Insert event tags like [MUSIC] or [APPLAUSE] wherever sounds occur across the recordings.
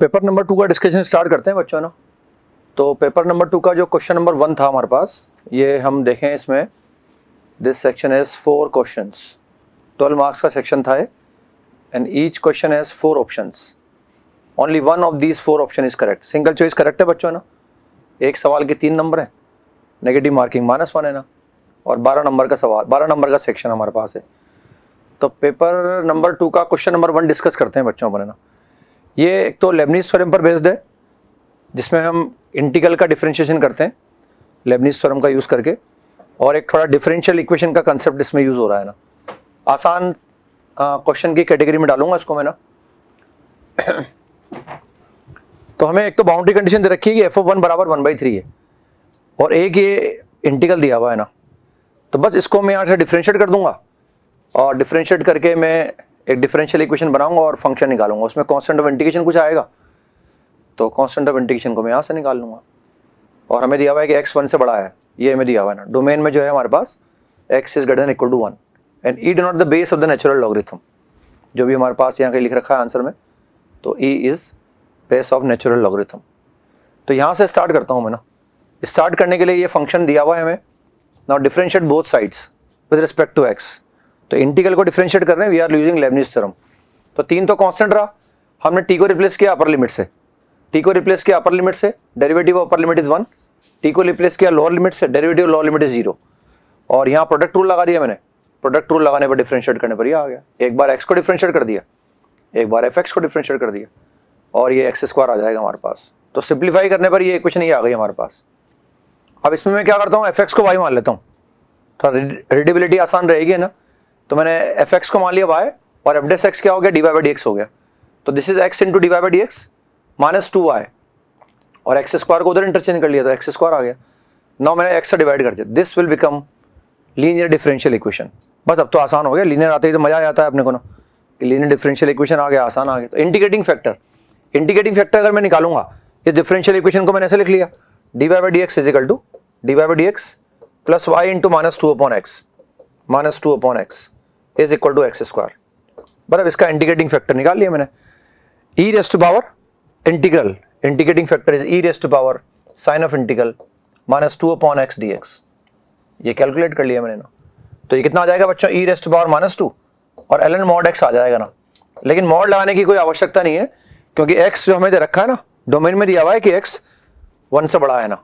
Paper number two का discussion start करते हैं बच्चों ना तो पेपर नंबर टू का जो क्वेश्चन नंबर वन था हमारे पास ये हम देखें इसमें this section has four question twelve marks का सेक्शन था and each question has four option only one of these four option is correct single choice correct है बच्चों ना एक सवाल के तीन नंबर हैं नेगेटिव मार्किंग माइनस वन है ना और बारह नंबर का सवाल बारह नंबर का सेक्शन हमारे पास है तो पेपर नंबर टू का क्वेश्चन नंबर वन डिस्कस करते हैं बच्चों अपने ना ये एक तो लेबनीज स्वरम पर बेस्ड है जिसमें हम इंटीगल का डिफ्रेंशिएशन करते हैं लेबनीज स्वरम का यूज़ करके और एक थोड़ा डिफरेंशियल इक्वेशन का कंसेप्ट इसमें यूज़ हो रहा है ना आसान क्वेश्चन की कैटेगरी में डालूंगा इसको मैं ना तो हमें एक तो बाउंड्री कंडीशन दे रखी है कि एफ वन बराबर वन बाई थ्री है और एक ये इंटीगल दिया हुआ है ना तो बस इसको मैं यहाँ से डिफ्रेंशिएट कर दूंगा और डिफ्रेंशिएट करके मैं एक डिफरेंशियल इक्वेशन बनाऊंगा और फंक्शन निकालूंगा उसमें कॉन्स्टेंट ऑफ इंटीग्रेशन कुछ आएगा तो कॉन्स्टेंट ऑफ इंटीग्रेशन को मैं यहाँ से निकाल लूँगा और हमें दिया हुआ है कि एक्स वन से बड़ा है ये हमें दिया हुआ है ना डोमेन में जो है हमारे पास X is greater equal to one and E not the base of the natural logarithm जो भी हमारे पास यहाँ के लिख रखा है आंसर में तो E is base of natural logarithm तो यहाँ से स्टार्ट करता हूँ मैं ना स्टार्ट करने के लिए ये फंक्शन दिया हुआ है हमें now differentiate both sides with respect to X तो इंटीगल को डिफ्रेंशिएट कर रहे हैं we are using Leibniz theorem तो तीन तो कांस्टेंट रहा हमने टी को रिप्लेस किया अपर लिमिट से टी को रिप्लेस किया अपर लिमिट से derivative upper limit is one T को रिप्लेस किया लोअर लिमिट से derivative lower limit is zero और यहाँ प्रोडक्ट रूल लगा दिया मैंने प्रोडक्ट रूल लगाने पर डिफ्रेंशिएट करने पर यह आ गया एक बार एक्स को डिफ्रेंशिएट कर दिया एक बार एफ को डिफ्रेंशिएट कर दिया और ये एक्स स्क्वायर आ जाएगा हमारे पास तो सिंप्लीफाई करने पर ये क्वेश्चन ये आ गई हमारे पास अब इसमें मैं क्या करता हूँ एफ को वाई मान लेता हूँ तो रीडेबिलिटी आसान रहेगी ना तो मैंने एफ एक्स को मान लिया वाई और एफ एक्स क्या हो गया D Y by D X हो गया तो this is X into D Y by D X minus two Y और एक्स स्क्वायर को उधर इंटरचेंज कर लिया तो एक्स स्क्वायर आ गया नौ मैंने एक्स से डिवाइड कर दिया this will become linear differential equation बस अब तो आसान हो गया लीनियर आते ही तो मज़ा आ जाता है अपने को ना कि लीनियर डिफरेंशियल इक्वेशन आ गया आसान आ गया तो इंटीग्रेटिंग फैक्टर इंटीग्रेटिंग फैक्टर अगर मैं निकालूंगा इस डिफरेंशियल इक्वेशन को मैंने ऐसे लिख लिया D Y by D X equal to D Y by D X plus Y into minus two upon X minus two upon X is equal to x square मतलब इसका इंटीग्रेटिंग फैक्टर निकाल लिया मैंने E rest to power integral integrating factor is E rest to power sign of integral minus two upon X D X ये calculate कर लिया मैंने ना तो ये कितना आ जाएगा बच्चों ई rest to power minus two और एल एन मॉड एक्स आ जाएगा ना लेकिन मॉड लगाने की कोई आवश्यकता नहीं है क्योंकि एक्स जो हमें दे रखा है ना डोमेन में दिया हुआ है कि एक्स वन से बड़ा है ना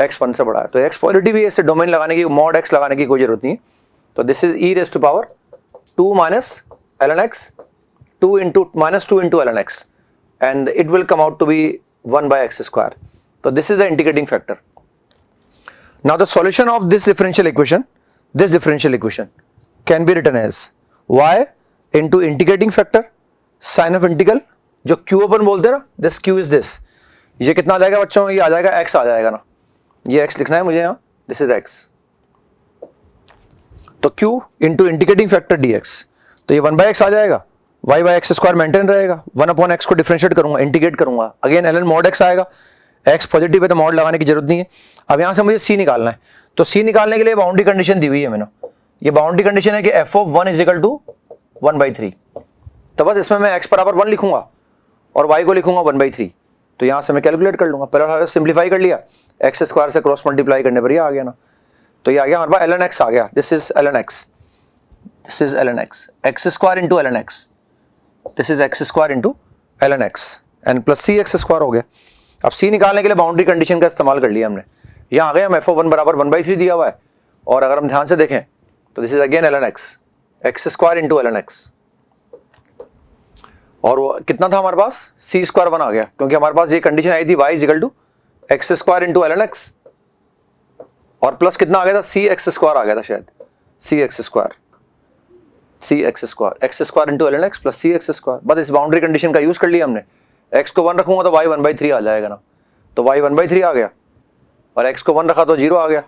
एक्स वन से बड़ा है तो एक्स पॉजिटिव ही है इससे डोमेन लगाने की मॉड एक्स लगाने की कोई जरूरत नहीं है तो this is E rest to power 2 minus ln x 2 into minus 2 into ln x and it will come out to be 1 by x square. So this is the integrating factor. Now the solution of this differential equation, this differential equation can be written as y into integrating factor sign of integral जो Q अपन बोलते हैं ना this Q is this ये कितना आ जाएगा बच्चों ये आ जाएगा एक्स आ जाएगा ना ये एक्स लिखना है मुझे यहाँ दिस इज एक्स तो Q into integrating factor dx तो ये वन बाई एक्स आ जाएगा Y by X square maintain रहेगा वन अपॉन एक्स को डिफ्रेंशिएट करूंगा इंटीग्रेट करूंगा again L N mod X आएगा एक्स पॉजिटिव है तो मॉड लगाने की जरूरत नहीं है अब यहाँ से मुझे सी निकालना है तो सी निकालने के लिए बाउंड्री कंडीशन दी हुई है मैंने ये बाउंड्री कंडीशन है कि F of one is equal to one by three तो बस इसमें मैं एक्स बराबर वन लिखूंगा और वाई को लिखूंगा वन बाई थ्री तो यहाँ से मैं कैलकुलेट कर लूंगा पहला सिंप्लीफाई कर लिया एक्स स्क्वायर से क्रॉस मल्टीप्लाई करने पर ये आ गया ना तो ये आ गया हमारे पास एल एन एक्स आ गया this is L N X this is L N X X square into L N X this is X square into L N X N plus C X square हो गया अब सी निकालने के लिए boundary condition का इस्तेमाल कर लिया हमने यहाँ आ गया हम एफ ओ वन बराबर वन बाई थ्री दिया हुआ है और अगर हम ध्यान से देखें तो this is again L N X X square into L N X और वो कितना था हमारे पास सी स्क्वायर वन आ गया क्योंकि हमारे पास ये कंडीशन आई थी Y is equal to x square into L N X और प्लस कितना आ गया था सी एक्स स्क्वायर आ गया था शायद C X square C X square X square into L N X plus C X square बस इस बाउंड्री कंडीशन का यूज़ कर लिया हमने एक्स को वन रखूंगा तो वाई वन बाई थ्री आ जाएगा ना तो वाई वन बाई थ्री आ गया और एक्स को वन रखा तो जीरो आ गया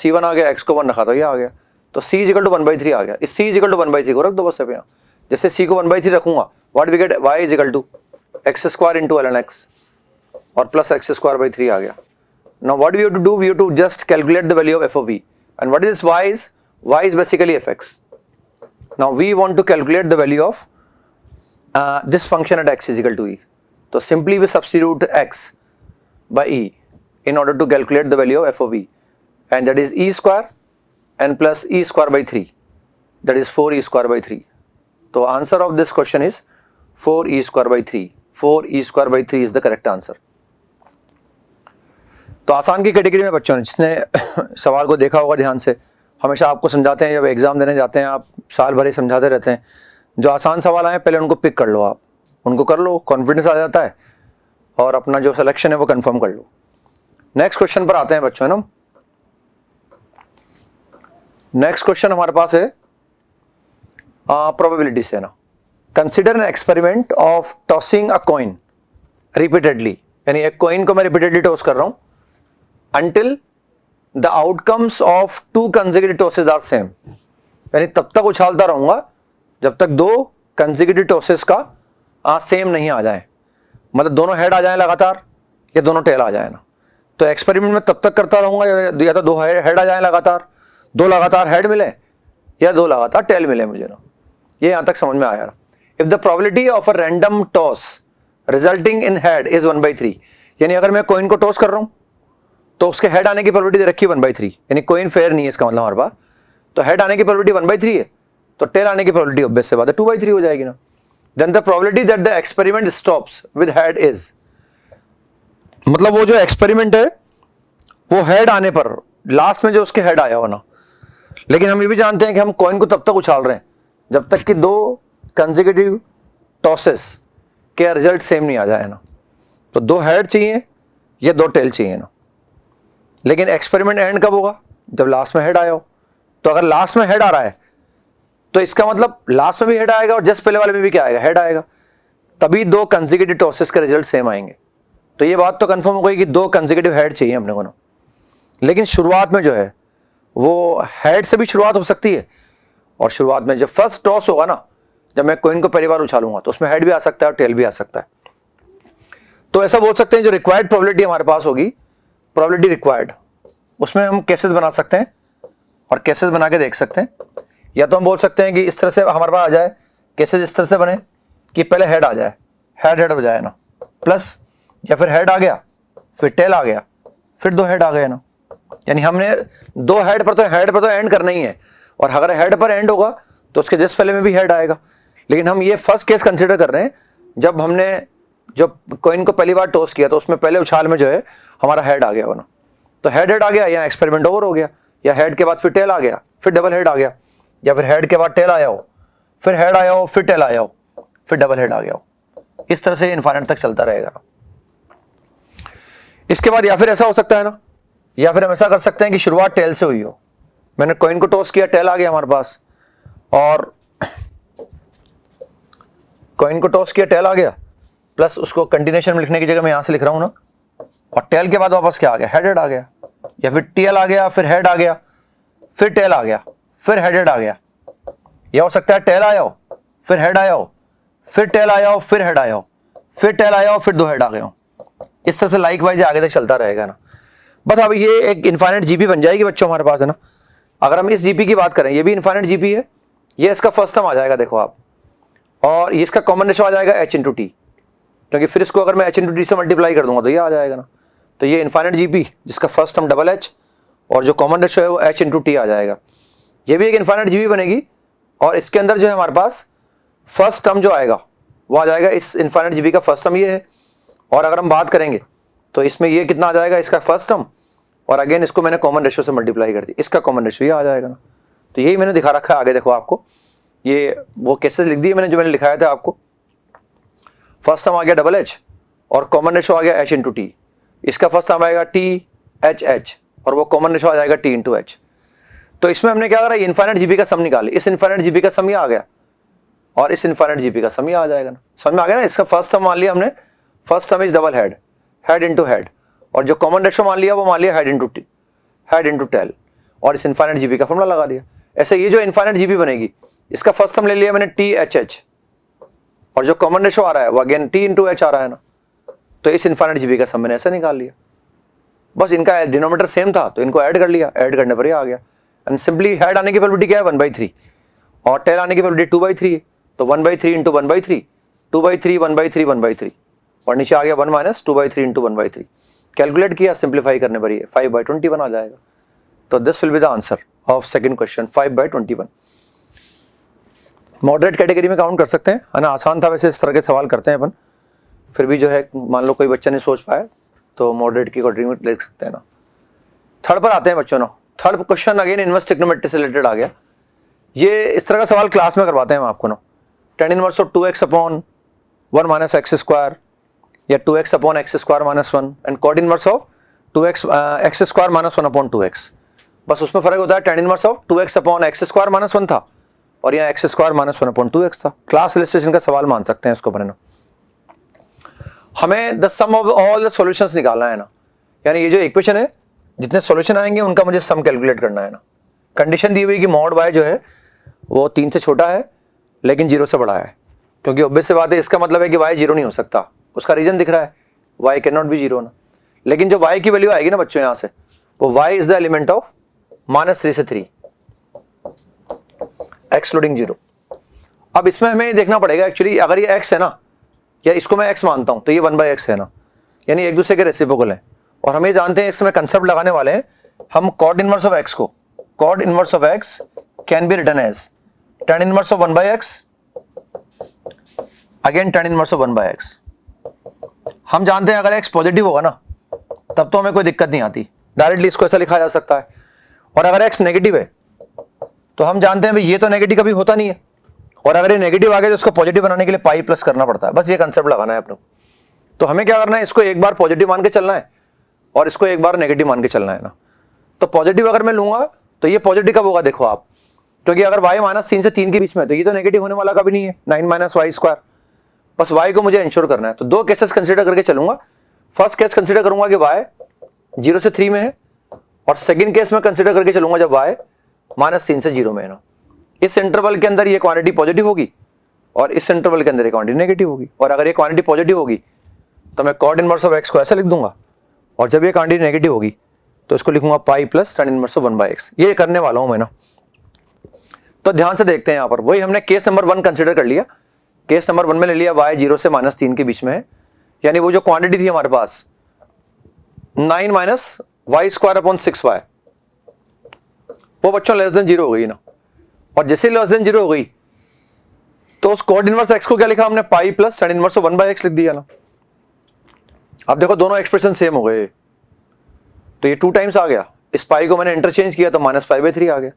सी वन आ गया एक्स को वन रखा तो ये आ गया तो C equal to one by three आ गया इस C equal to one by three को रख दो बस अब यहाँ जैसे सी को वन बाई थ्री रखूंगा what we get Y is equal to x square into L N X और plus X square by three आ गया Now what we have to do, we have to just calculate the value of f of v. And what is y is? y is basically fx. Now we want to calculate the value of uh, this function at x is equal to e. So simply we substitute x by e in order to calculate the value of f of e. And that is e square and plus e square by 3 that is 4 e square by 3. So answer of this question is 4 e square by 3. 4 e square by 3 is the correct answer. तो आसान की category में बच्चों ने जिसने [COUGHS] सवाल को देखा होगा ध्यान से हमेशा आपको समझाते हैं जब एग्ज़ाम देने जाते हैं आप साल भर ही समझाते रहते हैं जो आसान सवाल आए पहले उनको पिक कर लो आप उनको कर लो कॉन्फिडेंस आ जाता है और अपना जो सिलेक्शन है वो कंफर्म कर लो नेक्स्ट क्वेश्चन पर आते हैं बच्चों ना नेक्स्ट क्वेश्चन हमारे पास है प्रोबेबिलिटी से ना consider an experiment of tossing a coin repeatedly यानी एक कॉइन को मैं रिपीटेडली टॉस कर रहा हूँ until the outcomes of two consecutive tosses are same यानी तब तक उछालता रहूंगा जब तक दो consecutive tosses का आ, सेम नहीं आ जाए मतलब दोनों हेड आ जाए लगातार या दोनों टेल आ जाए ना तो एक्सपेरिमेंट में तब तक करता रहूंगा या, या तो दो हेड आ जाए लगातार दो लगातार हेड मिले या दो लगातार टेल मिले मुझे ना ये यहाँ तक समझ में आया if the probability of a random toss resulting in head is one by three यानी अगर मैं कोइन को टॉस कर रहा हूँ तो उसके हेड आने की प्रॉबर्टी दे रखी है वन बाई थ्री यानी कोई फेयर नहीं है इसका मतलब हमारे पास तो हेड आने की प्रॉबर्टी वन बाई थ्री है तो टेल आने की प्रॉबिलिटी ऑब्वियस से बात है टू बाई थ्री हो जाएगी ना then the probability that the experiment stops with head is मतलब वो जो एक्सपेरिमेंट है वो हेड आने पर लास्ट में जो उसके हेड आया हो ना लेकिन हम ये भी जानते हैं कि हम कॉइन को तब तक उछाल रहे हैं जब तक कि दो कंजिकेटिव टॉसेस के रिजल्ट सेम नहीं आ जाए ना तो दो हेड चाहिए या दो टेल चाहिए ना लेकिन एक्सपेरिमेंट एंड कब होगा जब लास्ट में हेड आया हो तो अगर लास्ट में हेड आ रहा है तो इसका मतलब लास्ट में भी हेड आएगा और जस्ट पहले वाले में भी क्या आएगा हेड आएगा तभी दो कंजिकेटिव टॉसेस के रिजल्ट सेम आएंगे तो ये बात तो कंफर्म हो गई कि दो कंजिकेटिव हेड चाहिए अपने को ना लेकिन शुरुआत में जो है वो हेड से भी शुरुआत हो सकती है और शुरुआत में जब फर्स्ट टॉस होगा ना जब मैं कोइन को पहली बार उछालूंगा तो उसमें हेड भी आ सकता है और टेल भी आ सकता है तो ऐसा बोल सकते हैं जो रिक्वायर्ड प्रोबेबिलिटी हमारे पास होगी प्रॉबलिटी रिक्वायर्ड उसमें हम केसेस बना सकते हैं और केसेस बना के देख सकते हैं या तो हम बोल सकते हैं कि इस तरह से हमारे पास आ जाए केसेस इस तरह से बने कि पहले हेड आ जाए हेड हेड हो जाए ना प्लस या फिर हेड आ गया फिर टेल आ गया फिर दो हेड आ गए ना यानी हमने दो हेड पर तो हेड पर तो एंड करना ही है और अगर हेड पर एंड होगा तो उसके जस्ट पहले में भी हेड आएगा लेकिन हम ये फर्स्ट केस कंसिडर कर रहे हैं जब हमने जब कॉइन को पहली बार टॉस किया तो उसमें पहले उछाल में जो है हमारा हेड आ गया बना तो हेड हेड आ गया या एक्सपेरिमेंट ओवर हो गया या हेड के बाद फिर टेल आ गया फिर डबल हेड आ गया या फिर हेड के बाद टेल आया हो फिर हेड आया हो फिर टेल आया हो फिर डबल हेड आ गया हो इस तरह से इन्फाइनेट तक चलता रहेगा इसके बाद या फिर ऐसा हो सकता है ना या फिर हम ऐसा कर सकते हैं कि शुरुआत टेल से हुई हो मैंने कॉइन को टॉस किया टेल आ गया हमारे पास और कॉइन को टॉस किया टेल आ गया प्लस उसको कंटिन्यूशन में लिखने की जगह मैं यहां से लिख रहा हूँ ना और टेल के बाद वापस क्या आ गया हेडेड आ गया या फिर टेल आ गया फिर हेड आ गया फिर टेल आ गया फिर हेडेड आ गया या हो सकता है टेल आया हो फिर हेड आया हो फिर टेल आया हो फिर हेड आया हो फिर टेल आया हो फिर दो हेड आ गए हो इस तरह से लाइक वाइज आगे तक चलता रहेगा ना बस अब ये एक इन्फाइनेट जीपी बन जाएगी बच्चों हमारे पास है ना अगर हम इस जीपी की बात करें ये भी इन्फाइनेट जीपी है ये इसका फर्स्ट टर्म आ जाएगा देखो आप और ये इसका कॉमन रेशो आ जाएगा एच इंटू टी क्योंकि फिर इसको अगर मैं एच इंटू डी से मल्टीप्लाई कर दूंगा तो ये आ जाएगा ना तो ये इन्फाइनेट जी पी जिसका फर्स्ट हम डबल एच और जो कॉमन रेशो है वो एच इंटू टी आ जाएगा ये भी एक इन्फाइनेट जी बनेगी और इसके अंदर जो है हमारे पास फर्स्ट टर्म जो आएगा वो आ जाएगा इस इन्फाइनेट जी का फर्स्ट टर्म ये है और अगर हम बात करेंगे तो इसमें ये कितना आ जाएगा इसका फर्स्ट टर्म और अगेन इसको मैंने कॉमन रेशो से मल्टीप्लाई कर दी इसका कॉमन रेशो ये आ जाएगा ना तो यही मैंने दिखा रखा है आगे देखो आपको ये वो केसेस लिख दिए मैंने जो मैंने लिखाया था आपको फर्स्ट टर्म आ गया डबल एच और कॉमन रेशो आ गया एच इंटू टी इसका फर्स्ट टर्म आएगा टी एच एच और वो कॉमन रेशो आ जाएगा टी इंटू एच तो इसमें हमने क्या करा इन्फाइनेट जीबी का सम निकाले इस इन्फाइनेट जीबी का सम ही आ गया और इस इन्फाइनेट जीबी का सम ही आ जाएगा ना समझ में आ गया ना इसका फर्स्ट टर्म मान लिया हमने first term is double head head into head और जो कॉमन रेशो मान लिया वो मान लिया head into T head into tail और इस इन्फाइनेट जीबी का फॉर्मूला लगा दिया ऐसे ये जो इन्फाइनेट जीबी बनेगी इसका फर्स्ट टर्म ले लिया मैंने टी एच एच और जो कॉमन रेशो आ रहा है वो अगेन टी इंटू एच आ रहा है ना तो इस इन्फाइनाइट जीबी का सब मैंने ऐसे निकाल लिया बस इनका डिनोमीटर सेम था तो इनको ऐड कर लिया ऐड करने पर ही आ गया एंड सिंपली हेड आने की प्रोबेबिलिटी क्या है वन बाई थ्री और टेल आने की प्रोबेबिलिटी टू बाई थ्री है तो one by three into one by three two by three one by three one by three और नीचे आ गया one minus two by three into one by three calculate किया simplify करने पर ही फाइव बाई ट्वेंटी वन आ जाएगा तो this will be the answer of second question five by twenty one moderate category में काउंट कर सकते हैं है ना आसान था वैसे इस तरह के सवाल करते हैं अपन फिर भी जो है मान लो कोई बच्चा नहीं सोच पाया तो मॉडरेट की कैटेगरी में देख सकते हैं ना थर्ड पर आते हैं बच्चों ना third question again inverse trigonometry से रिलेटेड आ गया ये इस तरह का सवाल क्लास में करवाते हैं हम आपको ना tan inverse of two x upon one minus x square या two x upon x square minus one and cot inverse of two X X square minus one upon two X बस उसमें फर्क होता है tan inverse of two x upon x square minus one था और यहाँ X square minus one upon two X था class registration का सवाल मान सकते हैं इसको बने हमें the sum of all the solution निकालना है ना यानी ये जो इक्वेशन है जितने सोल्यूशन आएंगे उनका मुझे सम कैलकुलेट करना है ना कंडीशन दी हुई कि मॉड वाई जो है वो तीन से छोटा है लेकिन जीरो से बड़ा है क्योंकि ऑब्वियस से बात है इसका मतलब है कि वाई जीरो नहीं हो सकता उसका रीजन दिख रहा है Y can not be zero ना लेकिन जो वाई की वैल्यू आएगी ना बच्चों यहाँ से वो Y is the element of minus three से थ्री एक्सक्लूडिंग जीरो अब इसमें हमें ये देखना पड़ेगा एक्चुअली अगर ये एक्स है ना या इसको मैं एक्स मानता हूँ तो ये वन बाई एक्स है ना यानी एक दूसरे के रेसिपोकल हैं और हम ये जानते हैं इसमें कंसेप्ट लगाने वाले हैं हम कॉड इनवर्स ऑफ एक्स को cot inverse of X can be written as tan inverse of one by X again tan inverse of one by X हम जानते हैं अगर एक्स पॉजिटिव होगा ना तब तो हमें कोई दिक्कत नहीं आती डायरेक्टली इसको ऐसा लिखा जा सकता है और अगर एक्स नेगेटिव है तो हम जानते हैं भाई ये तो नेगेटिव कभी होता नहीं है और अगर ये नेगेटिव आ गया तो इसको पॉजिटिव बनाने के लिए पाई प्लस करना पड़ता है बस ये कंसेप्ट लगाना है अपने तो हमें क्या करना है इसको एक बार पॉजिटिव मान के चलना है और इसको एक बार नेगेटिव मान के चलना है ना तो पॉजिटिव अगर मैं लूंगा तो ये पॉजिटिव कब होगा देखो आप क्योंकि अगर वाई माइनस तीन से तीन के बीच में तो ये तो नेगेटिव होने वाला कभी नहीं है नाइन माइनस वाई स्क्वायर बस वाई को मुझे इंश्योर करना है तो दो केसेस कंसिडर करके चलूंगा फर्स्ट केस कंसिडर करूंगा कि वाई जीरो से थ्री में है और सेकेंड केस में कंसिडर करके चलूंगा जब वाई माइनस तीन से जीरो में ना इस इंटरवल के अंदर ये क्वांटिटी पॉजिटिव होगी और इस इंटरवल के अंदर ये क्वांटिटी नेगेटिव होगी और अगर ये क्वांटिटी पॉजिटिव होगी तो मैं कॉट इनवर्स ऑफ एक्स को ऐसा लिख दूंगा और जब ये क्वांटिटी नेगेटिव होगी तो इसको लिखूंगा pi plus tan inverse of one by X ये करने वाला हूँ मैं ना तो ध्यान से देखते हैं यहाँ पर वही हमने केस नंबर वन कंसिडर कर लिया केस नंबर वन में ले लिया वाई जीरो से माइनस तीन के बीच में है यानी वो जो क्वांटिटी थी हमारे पास nine minus Y square upon six Y वो बच्चों लेस देन जीरो हो गई ना और जैसे लेस देन जीरो हो गई तो उस कॉट इनवर्स एक्स को क्या लिखा हमने pi plus tan inverse one by X लिख दिया ना अब देखो दोनों एक्सप्रेशन सेम हो गए तो ये टू टाइम्स आ गया इस पाई को मैंने इंटरचेंज किया तो माइनस फाइव बाई थ्री आ गया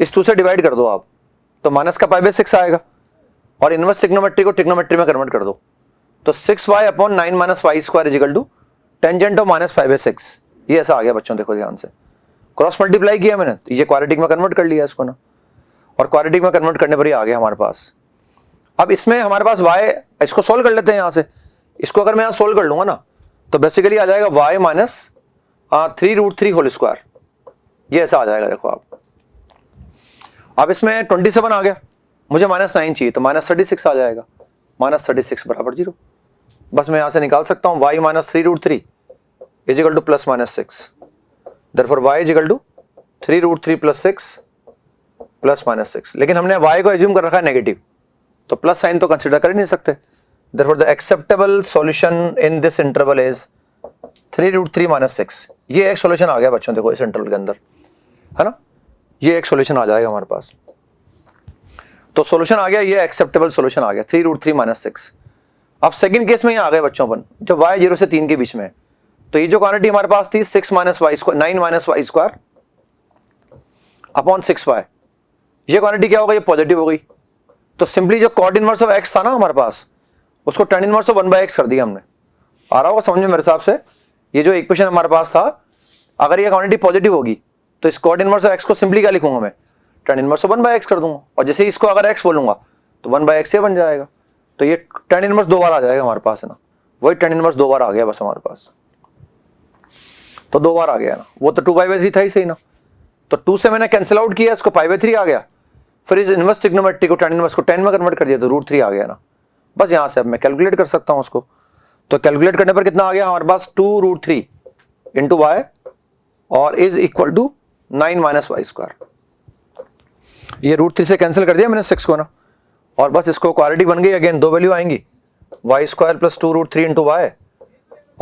इस टू से डिवाइड कर दो आप तो माइनस का फाइव बाई सिक्स आएगा और इनवर्स टिक्नोमेट्री को टिक्नोमेट्री में कन्वर्ट कर दो तो six y upon nine minus Y square is equal to tangent of minus five by six ये ऐसा आ गया बच्चों देखो ध्यान से क्रॉस मल्टीप्लाई किया मैंने तो ये क्वालिटी में कन्वर्ट कर लिया इसको ना और क्वालिटी में कन्वर्ट करने पर ही आ गया हमारे पास अब इसमें हमारे पास वाई इसको सोल्व कर लेते हैं यहाँ से इसको अगर मैं यहाँ सोल्व कर लूँगा ना तो बेसिकली आ जाएगा y minus three root three whole square ये ऐसा आ जाएगा देखो आप अब इसमें ट्वेंटी सेवन आ गया मुझे माइनस नाइन चाहिए तो माइनस थर्टी सिक्स आ जाएगा माइनस थर्टी सिक्स बराबर जीरो बस मैं यहाँ से निकाल सकता हूँ y minus three root three is equal to plus minus six therefore y is equal to three root three plus six plus minus six लेकिन हमने y को एज्यूम कर रखा है नेगेटिव तो प्लस साइन तो कंसिडर कर ही नहीं सकते therefore the acceptable solution in this interval is 3 root 3 minus 6 ये एक सॉल्यूशन आ गया बच्चों देखो इस इंटरवल के अंदर है ना ये एक सोल्यूशन आ जाएगा हमारे पास तो सोल्यूशन आ गया ये एक्सेप्टेबल सोल्यूशन आ गया three root three minus six अब सेकेंड केस में ये आ गए बच्चों अपन जो वाई जीरो से तीन के बीच में है तो ये जो क्वांटिटी हमारे पास थी six minus Y square nine minus Y square upon six y ये क्वांटिटी क्या हो गई पॉजिटिव हो गई तो सिंपली जो कॉट इनवर्स ऑफ एक्स था ना हमारे पास उसको tan inverse of one by x कर दिया हमने आ रहा होगा समझ में मेरे हिसाब से ये जो इक्वेशन हमारे पास था अगर ये क्वांटिटी पॉजिटिव होगी तो इस कॉट इनवर्स ऑफ एक्स को सिंपली क्या लिखूंगा मैं tan inverse of one by x कर दूंगा और जैसे इसको अगर एक्स बोलूंगा तो वन बाई एक्स बन जाएगा तो ये टेन इनवर्स दो बार आ जाएगा हमारे पास है ना वही टेन इनवर्स दो बार आ गया बस हमारे पास तो दो बार आ गया ना वो तो टू बाई बाई थ्री था ही सही ना तो टू से मैंने कैंसिल आउट किया इसको पाई बाई थ्री आ गया फिर इस इन्वर्स ट्रिग्नोमेट्री को टेन इन्वर्स को टेन में कन्वर्ट कर दिया तो रूट थ्री आ गया ना बस यहाँ से अब मैं कैलकुलेट कर सकता हूँ उसको तो कैलकुलेट करने पर कितना आ गया हमारे पास two root three into y और is equal to nine minus Y square ये रूट थ्री से कैंसिल कर दिया मैंने सिक्स को ना और बस इसको क्वालिटी बन गई अगेन दो वैल्यू आएंगी y square plus two root three into y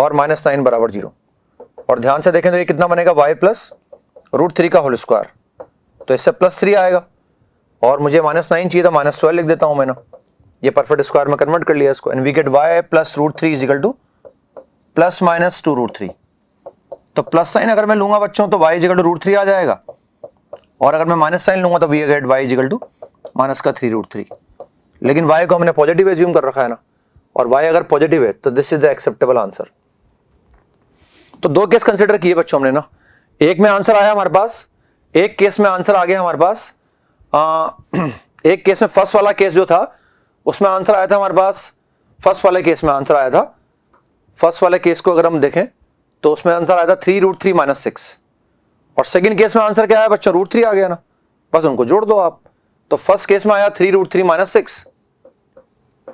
और माइनस नाइन बराबर जीरो और ध्यान से देखें तो ये कितना बनेगा वाई प्लस रूट थ्री का होल स्क्वायर तो इससे प्लस थ्री आएगा और मुझे माइनस नाइन चाहिए था माइनस ट्वेल्व लिख देता हूँ मैंने ये परफेक्ट स्क्वायर में कन्वर्ट कर लिया इसको and we get y plus root three is equal to plus minus two root three तो प्लस साइन अगर मैं लूंगा बच्चों तो y is equal to root three आ जाएगा और अगर मैं माइनस साइन लूंगा तो we get Y is equal to minus का थ्री रूट थ्री लेकिन वाई को हमने पॉजिटिव एज्यूम कर रखा है ना और वाई अगर पॉजिटिव है तो this is the acceptable answer तो दो केस कंसिडर किए बच्चों हमने ना एक में आंसर आया हमारे पास एक केस में आंसर आ गया हमारे पास आ, [CLEARS THROAT] एक केस में फर्स्ट वाला केस जो था उसमें आंसर आया था हमारे पास फर्स्ट वाले केस में आंसर आया था फर्स्ट वाले केस को अगर हम देखें तो उसमें आंसर आया था three root three minus six और सेकेंड केस में आंसर क्या आया बच्चा रूट थ्री आ गया ना बस उनको जोड़ दो आप तो फर्स्ट केस में आया three root three minus six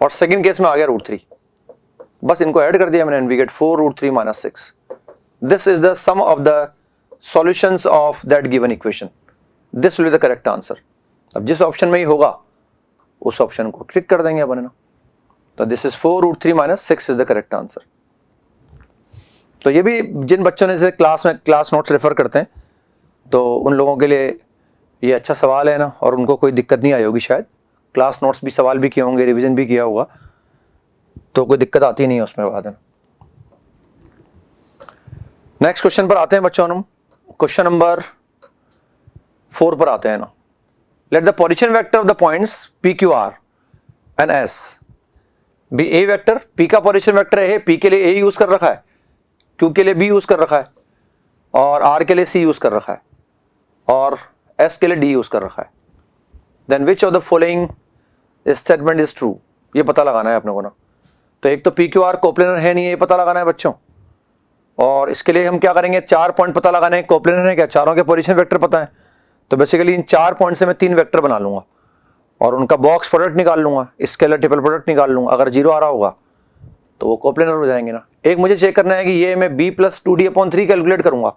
और सेकेंड केस में आ गया रूट थ्री बस इनको ऐड कर दिया मैंने and we get four root three minus six this is the sum of the solutions of that given equation. This will be the correct answer. अब जिस ऑप्शन में ही होगा उस ऑप्शन को क्लिक कर देंगे अपने ना तो this is four root three minus six is the correct answer तो ये भी जिन बच्चों ने इसे क्लास में क्लास नोट्स रेफर करते हैं तो उन लोगों के लिए ये अच्छा सवाल है ना और उनको कोई दिक्कत नहीं आई होगी शायद क्लास नोट्स भी सवाल भी किए होंगे रिविज़न भी किया होगा तो कोई दिक्कत आती नहीं है उसमें बाद में नेक्स्ट क्वेश्चन पर आते हैं बच्चों हम क्वेश्चन नंबर फोर पर आते हैं ना let the position vector of the points P Q R and S be a vector P का पोजिशन वैक्टर है पी के लिए ए यूज कर रखा है क्यू के लिए बी यूज कर रखा है और आर के लिए सी यूज कर रखा है और एस के लिए डी यूज कर रखा है then which of the following statement is true ये पता लगाना है अपने को ना तो एक तो पी क्यू आर कोप्लेनर है नहीं है ये पता लगाना है बच्चों और इसके लिए हम क्या करेंगे चार पॉइंट पता लगाने हैं कोपलेन है क्या चारों के पोजिशन वैक्टर पता है तो बेसिकली इन चार पॉइंट से मैं तीन वैक्टर बना लूंगा और उनका बॉक्स प्रोडक्ट निकाल लूंगा इसके अलग ट्रिपल प्रोडक्ट निकाल लूंगा अगर जीरो आ रहा होगा तो वो कोपलेनर हो जाएंगे ना एक मुझे चेक करना है कि ये मैं b plus two d upon three calculate करूँगा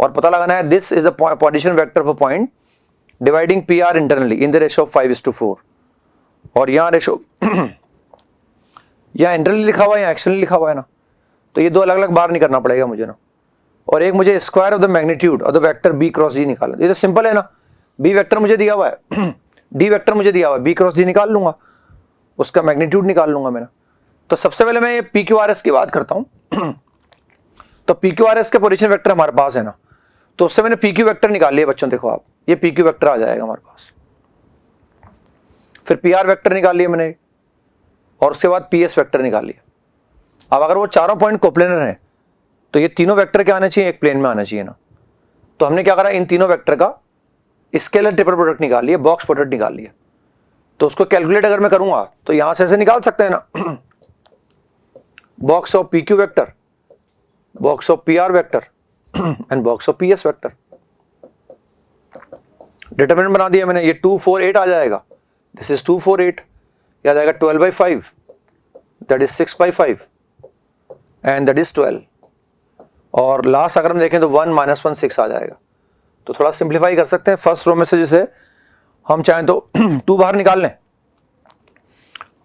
और पता लगाना है this is the position vector for point dividing P R internally in the ratio of five is to four और यहाँ रेशो [CLEARS THROAT] यहाँ इंटरनली लिखा हुआ है यहाँ एक्शनली लिखा हुआ है ना तो ये दो अलग अलग बार नहीं करना पड़ेगा मुझे ना और एक मुझे स्क्वायर ऑफ द मैग्नीट्यूड और the vector b cross d निकालना ये तो सिंपल है ना बी वैक्टर मुझे दिया हुआ है डी [CLEARS THROAT] वैक्टर मुझे दिया हुआ है बी क्रॉस जी निकाल लूंगा उसका मैग्नीट्यूड निकाल लूंगा मैं तो सबसे पहले मैं ये पी क्यू आर एस की बात करता हूँ [CLEARS THROAT] तो पी क्यू आर एस के पोजिशन वैक्टर हमारे पास है ना तो उससे मैंने पी क्यू वैक्टर निकाल लिया बच्चों देखो आप ये पी क्यू वैक्टर आ जाएगा हमारे पास फिर पी आर वैक्टर निकाल लिया मैंने और उसके बाद पी एस वैक्टर निकाल लिया अब अगर वो चारों पॉइंट कोप्लेनर हैं तो ये तीनों वेक्टर क्या आने चाहिए एक प्लेन में आना चाहिए ना तो हमने क्या करा इन तीनों वेक्टर का स्केलर ट्रिपल प्रोडक्ट निकाल लिया बॉक्स प्रोडक्ट निकाल लिया तो उसको कैलकुलेट अगर मैं करूंगा तो यहां से ऐसे निकाल सकते हैं ना box of P Q vector box of P R vector and box of P S vector determinant बना दिया मैंने ये टू फोर एट आ जाएगा this is to four eight या जाएगा twelve by five that is six by five and that is twelve और last अगर हम देखें तो वन माइनस वन सिक्स आ जाएगा तो थोड़ा सिंप्लीफाई कर सकते हैं फर्स्ट रो में से जिसे हम चाहें तो टू [CLEARS THROAT] बाहर निकाल लें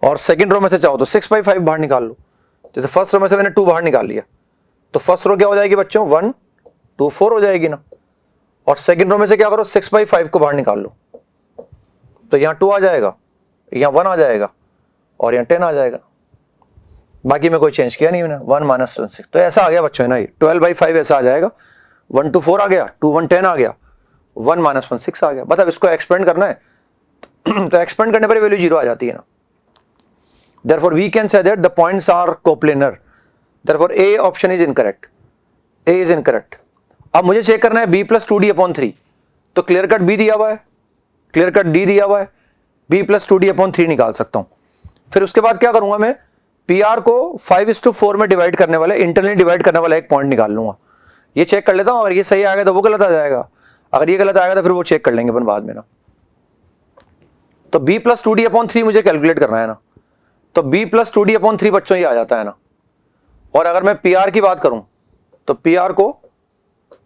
और सेकेंड रो में से चाहो तो सिक्स बाई फाइव बाहर निकाल लो जैसे फर्स्ट रो में से मैंने टू बाहर निकाल लिया तो फर्स्ट रो क्या हो जाएगी बच्चों वन टू फोर हो जाएगी ना और सेकेंड रो में से क्या करो सिक्स बाई फाइव को बाहर निकाल लो तो यहाँ टू आ जाएगा यहाँ वन आ जाएगा और यहाँ टेन आ जाएगा बाकी में कोई चेंज किया नहीं मैंने वन माइनस वन सिक्स तो ऐसा आ गया बच्चों ना ये ट्वेल्व बाई फाइव ऐसा आ जाएगा वन टू फोर आ गया टू वन टेन आ गया वन माइनस वन सिक्स आ गया बस अब मतलब इसको एक्सपेंड करना है [CLEARS THROAT] तो एक्सपेंड करने पर वैल्यू जीरो आ जाती है ना therefore we can say that the points are coplanar therefore A option is incorrect A is incorrect अब मुझे चेक करना है b plus two d upon three तो क्लियर कट बी दिया हुआ है क्लियर कट डी दिया हुआ है b plus two d upon three निकाल सकता हूँ फिर उसके बाद क्या करूंगा मैं पी आर को फाइव इस टू फोर में डिवाइड करने वाले इंटरनली डिवाइड करने वाला एक पॉइंट निकाल लूंगा ये चेक कर लेता हूँ अगर ये सही आएगा तो वो गलत आ जाएगा अगर ये गलत आएगा तो फिर वो चेक कर लेंगे अपन बाद में ना तो b plus two d upon three मुझे कैलकुलेट करना है ना तो b plus two d upon three बच्चों ये आ जाता है ना और अगर मैं पी आर की बात करूं तो पी आर को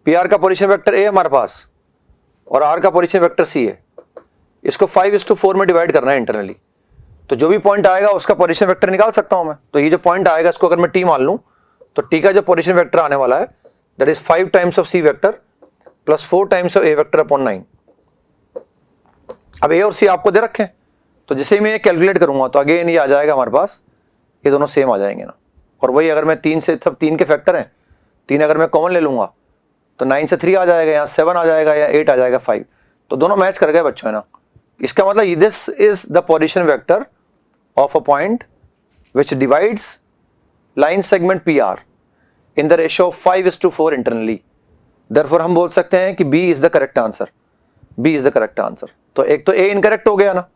पी आर का पोजिशन वैक्टर ए हमारे पास और आर का पोजिशन वैक्टर सी है इसको फाइव इस टू फोर में डिवाइड करना है इंटरनली तो जो भी पॉइंट आएगा उसका पोजिशन वैक्टर निकाल सकता हूं मैं तो ये जो पॉइंट आएगा इसको अगर मैं टी मान लूँ तो टी का जो पोजिशन वैक्टर आने वाला है that is five times of c vector plus four times of a vector upon nine अब ए और सी आपको दे रखे तो जैसे मैं ये कैलकुलेट करूंगा तो अगेन ये आ जाएगा हमारे पास ये दोनों सेम आ जाएंगे ना और वही अगर मैं तीन से सब तीन के फैक्टर हैं तीन अगर मैं कॉमन ले लूँगा तो नाइन से थ्री आ जाएगा या सेवन आ जाएगा या एट आ जाएगा फाइव तो दोनों मैच कर गए बच्चों है ना इसका मतलब this is the position vector of a point which divides line segment PR in the ratio of 5 is to 4 internally. Therefore, हम बोल सकते हैं कि B is the correct answer. B is the correct answer. तो एक तो A incorrect हो गया ना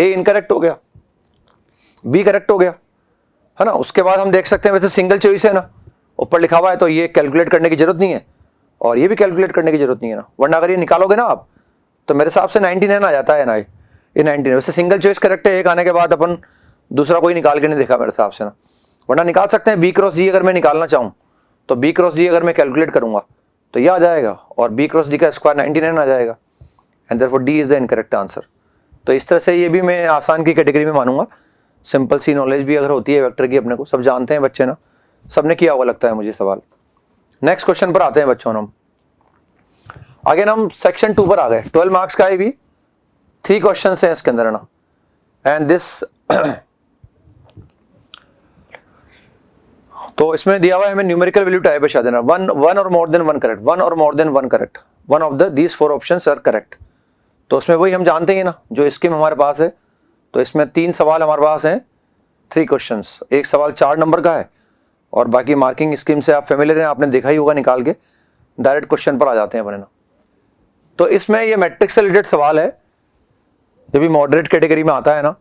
A incorrect हो गया B correct हो गया है ना उसके बाद हम देख सकते हैं वैसे सिंगल चॉइस है ना ऊपर लिखा हुआ है तो ये कैलकुलेट करने की जरूरत नहीं है और ये भी कैलकुलेट करने की जरूरत नहीं है ना वरना अगर ये निकालोगे ना आप तो मेरे हिसाब से नाइनटी नाइन आ जाता है ना ये ये नाइनटीन वैसे सिंगल चॉइस करेक्ट है एक आने के बाद अपन दूसरा कोई निकाल के नहीं देखा मेरे हिसाब से ना वरना निकाल सकते हैं बी क्रॉस डी अगर मैं निकालना चाहूँ तो बी क्रॉस डी अगर मैं कैलकुलेट करूंगा तो ये आ जाएगा और बी क्रॉस डी का स्क्वायर नाइनटी नाइन आ जाएगा and for D is the incorrect answer तो इस तरह से ये भी मैं आसान की कैटेगरी में मानूंगा सिंपल सी नॉलेज भी अगर होती है वैक्टर की अपने को सब जानते हैं बच्चे ना सब ने किया हुआ लगता है मुझे सवाल नेक्स्ट क्वेश्चन पर आते हैं बच्चों हम अगेन हम सेक्शन टू पर आ गए ट्वेल्व मार्क्स का है भी थ्री क्वेश्चन हैं इसके अंदर है ना एंड दिस तो इसमें दिया हुआ है हमें न्यूमेरिकल वैल्यू टाइप है शायद वन वन और more than one correct one और more than one correct one of the these four option are correct तो उसमें वही हम जानते हैं ना जो स्कीम हमारे पास है तो इसमें तीन सवाल हमारे पास हैं थ्री क्वेश्चन एक सवाल चार नंबर का है और बाकी मार्किंग स्कीम से आप फेमिलियर हैं आपने देखा ही होगा निकाल के डायरेक्ट क्वेश्चन पर आ जाते हैं अपने ना तो इसमें ये मैट्रिक से रिलेटेड सवाल है जब भी मॉडरेट कैटेगरी में आता है ना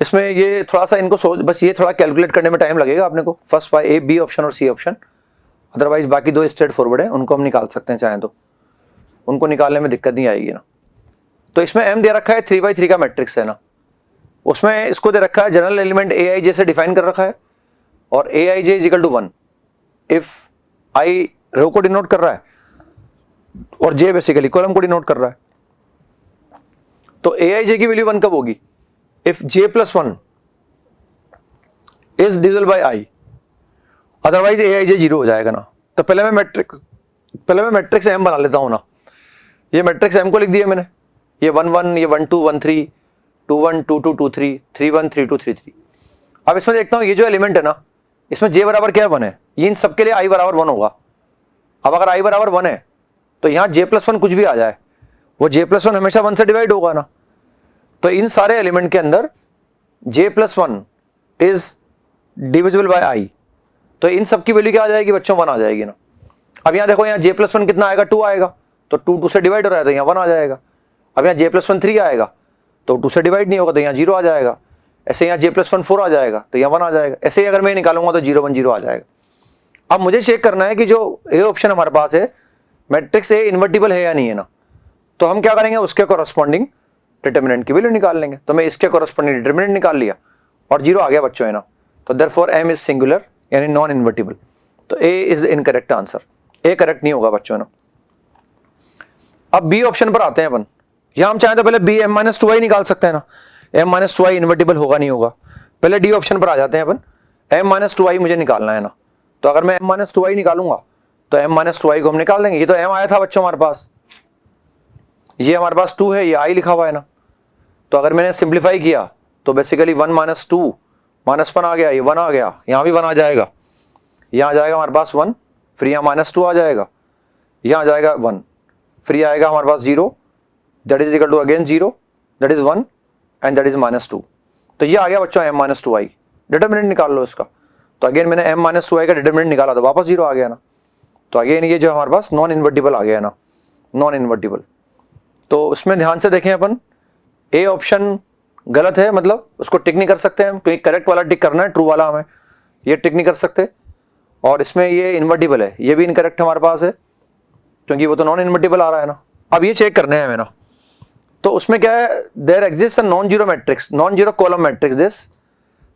इसमें ये थोड़ा सा इनको सोच बस ये थोड़ा कैलकुलेट करने में टाइम लगेगा आपने को first by A B option और सी ऑप्शन अदरवाइज बाकी दो स्टेट फॉरवर्ड है उनको हम निकाल सकते हैं चाहें तो उनको निकालने में दिक्कत नहीं आएगी ना तो इसमें एम दे रखा है थ्री बाई थ्री का मैट्रिक्स है ना उसमें इसको दे रखा है जनरल एलिमेंट ए आई जे से डिफाइन कर रखा है और a i j is equal to one if i row को डिनोट कर रहा है और जे बेसिकली कॉलम को डिनोट कर रहा है तो ए आई जे की वैल्यू वन कब होगी if j plus one is divisible by i otherwise a i j zero हो जाएगा ना तो पहले मैं मैट्रिक्स पहले मैं मैट्रिक्स एम बना लेता हूँ ना ये मैट्रिक्स एम को लिख दिया मैंने ये वन वन ये one two one three two one two two two three three one three two three three अब इसमें देखता हूँ ये जो एलिमेंट है ना इसमें जे बराबर क्या वन है ये इन सबके लिए आई बराबर वन होगा अब अगर आई बराबर वन है तो यहाँ जे प्लस वन कुछ भी आ जाए वो जे प्लस वन हमेशा वन से डिवाइड होगा ना तो इन सारे एलिमेंट के अंदर j plus one is divisible by i तो इन सब की वैल्यू क्या आ जाएगी बच्चों वन आ जाएगी ना अब यहाँ देखो यहाँ जे प्लस वन कितना आएगा टू आएगा तो टू टू से डिवाइड हो रहा है तो यहाँ वन आ जाएगा अब यहाँ जे प्लस वन थ्री आएगा तो टू से डिवाइड नहीं होगा तो यहाँ जीरो आ जाएगा ऐसे यहाँ जे प्लस वन फोर आ जाएगा तो यहाँ वन आ जाएगा ऐसे ही अगर मैं निकालूंगा तो जीरो वन जीरो आ जाएगा अब मुझे चेक करना है कि जो ए ऑप्शन हमारे पास है मैट्रिक्स ए इन्वर्टिबल है या नहीं है ना तो हम क्या करेंगे उसके कॉरस्पॉन्डिंग डिटर्मिनेंट की वैल्यू निकाल लेंगे तो मैं इसके कॉरस्पॉन्डिंग डिटर्मिनेंट निकाल लिया और जीरो आ गया बच्चों है ना तो therefore M is singular यानी नॉन इन्वर्टिबल तो A is incorrect answer A correct नहीं होगा बच्चों ना अब बी ऑप्शन पर आते हैं अपन यहाँ हम चाहें तो पहले B M minus two I निकाल सकते हैं ना M minus two I invertible होगा नहीं होगा पहले डी ऑप्शन पर आ जाते हैं अपन एम माइनस टू आई मुझे निकालना है ना तो अगर मैं एम माइनस टू आई निकालूंगा तो एम माइनस टू आई को हम निकाल देंगे ये तो एम आया था बच्चों हमारे पास ये हमारे पास टू है ये आई लिखा हुआ है ना तो अगर मैंने सिंप्लीफाई किया तो basically one minus two minus one आ गया ये वन आ गया यहाँ भी वन आ जाएगा यहाँ जाएगा हमारे पास वन फिर यहाँ माइनस टू आ जाएगा यहाँ जाएगा वन फिर आएगा हमारे पास zero that is equal to again zero that is one and that is minus two तो ये आ गया बच्चों M minus two I determinant निकाल लो इसका तो अगेन मैंने एम माइनस टू आई का डिटर्मिनेंट निकाला तो वापस जीरो आ गया ना तो अगेन ये जो हमारे पास नॉन इन्वर्टिबल आ गया ना नॉन इन्वर्टिबल तो उसमें ध्यान से देखें अपन ए ऑप्शन गलत है मतलब उसको टिक नहीं कर सकते हम क्योंकि करेक्ट वाला टिक करना है ट्रू वाला हमें ये टिक नहीं कर सकते और इसमें ये इन्वर्टिबल है ये भी इनकरेक्ट हमारे पास है क्योंकि वो तो नॉन इन्वर्टिबल आ रहा है ना अब ये चेक करने हैं मेरा तो उसमें क्या है there exist non zero matrix non zero column matrix this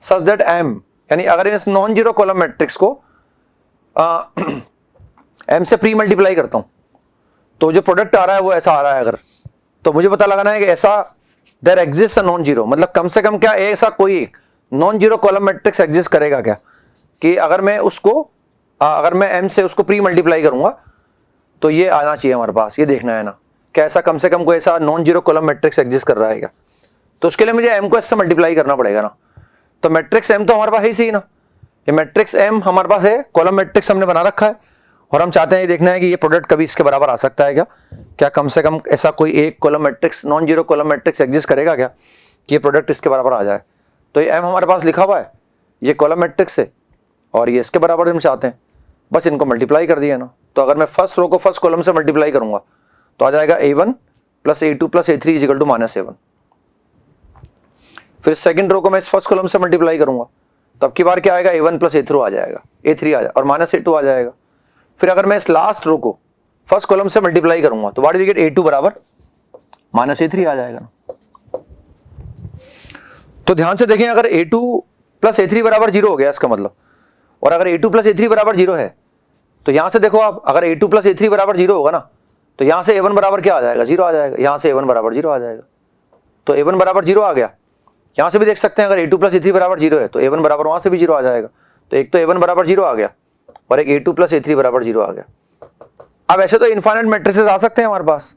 such that M यानी अगर इस नॉन जीरो कॉलम मैट्रिक्स को एम [CLEARS THROAT] से प्री मल्टीप्लाई करता हूँ तो जो प्रोडक्ट आ रहा है वो ऐसा आ रहा है अगर तो मुझे पता लगाना है कि ऐसा देर एग्जिस्ट नॉन जीरो मतलब कम से कम क्या ऐसा कोई एक non zero column matrix exist करेगा क्या कि अगर मैं उसको आ, अगर मैं एम से उसको प्री मल्टीप्लाई करूंगा तो ये आना चाहिए हमारे पास ये देखना है ना क्या ऐसा कम से कम कोई ऐसा non zero column matrix exist कर रहा है क्या तो उसके लिए मुझे एम को इससे मल्टीप्लाई करना पड़ेगा ना तो मैट्रिक्स एम तो हमारे पास ही सही ना ये मैट्रिक्स एम हमारे पास है कॉलम मैट्रिक्स हमने बना रखा है और हम चाहते हैं ये देखना है कि ये प्रोडक्ट कभी इसके बराबर आ सकता है क्या क्या कम से कम ऐसा कोई एक column matrix non zero column matrix exist करेगा क्या कि ये प्रोडक्ट इसके बराबर आ जाए तो ये एम हमारे पास लिखा हुआ है ये कॉलम मैट्रिक्स है और ये इसके बराबर हम चाहते हैं बस इनको मल्टीप्लाई कर दिया ना तो अगर मैं फर्स्ट रो को फर्स्ट कॉलम से मल्टीप्लाई करूंगा तो आ जाएगा a one plus a two plus a three is equal to minus a one फिर सेकेंड रो को मैं इस फर्स्ट कॉलम से मल्टीप्लाई करूंगा तब की बार क्या आएगा a one plus a three आ जाएगा ए थ्री आ जाएगा और माइनस ए टू आ जाएगा फिर अगर मैं इस लास्ट रो को फर्स्ट कॉलम से मल्टीप्लाई करूंगा तो what we get a two बराबर माइनस ए थ्री आ जाएगा तो ध्यान से देखें अगर a two plus a three बराबर जीरो हो गया इसका मतलब और अगर a two plus a three बराबर जीरो है तो यहां से देखो आप अगर a two plus a three बराबर जीरो होगा ना तो यहां से ए वन बराबर क्या आ जाएगा जीरो आ जाएगा यहां से ए वन बराबर जीरो आ जाएगा तो ए वन बराबर जीरो आ गया यहां से भी देख सकते हैं अगर a two plus a three बराबर जीरो है तो ए वन बराबर वहां से भी जीरो आ जाएगा तो एक तो ए वन बराबर जीरो आ गया और एक a two plus a three बराबर जीरो आ गया अब ऐसे तो इन्फाइनेट मेट्रिसेस आ सकते हैं हमारे पास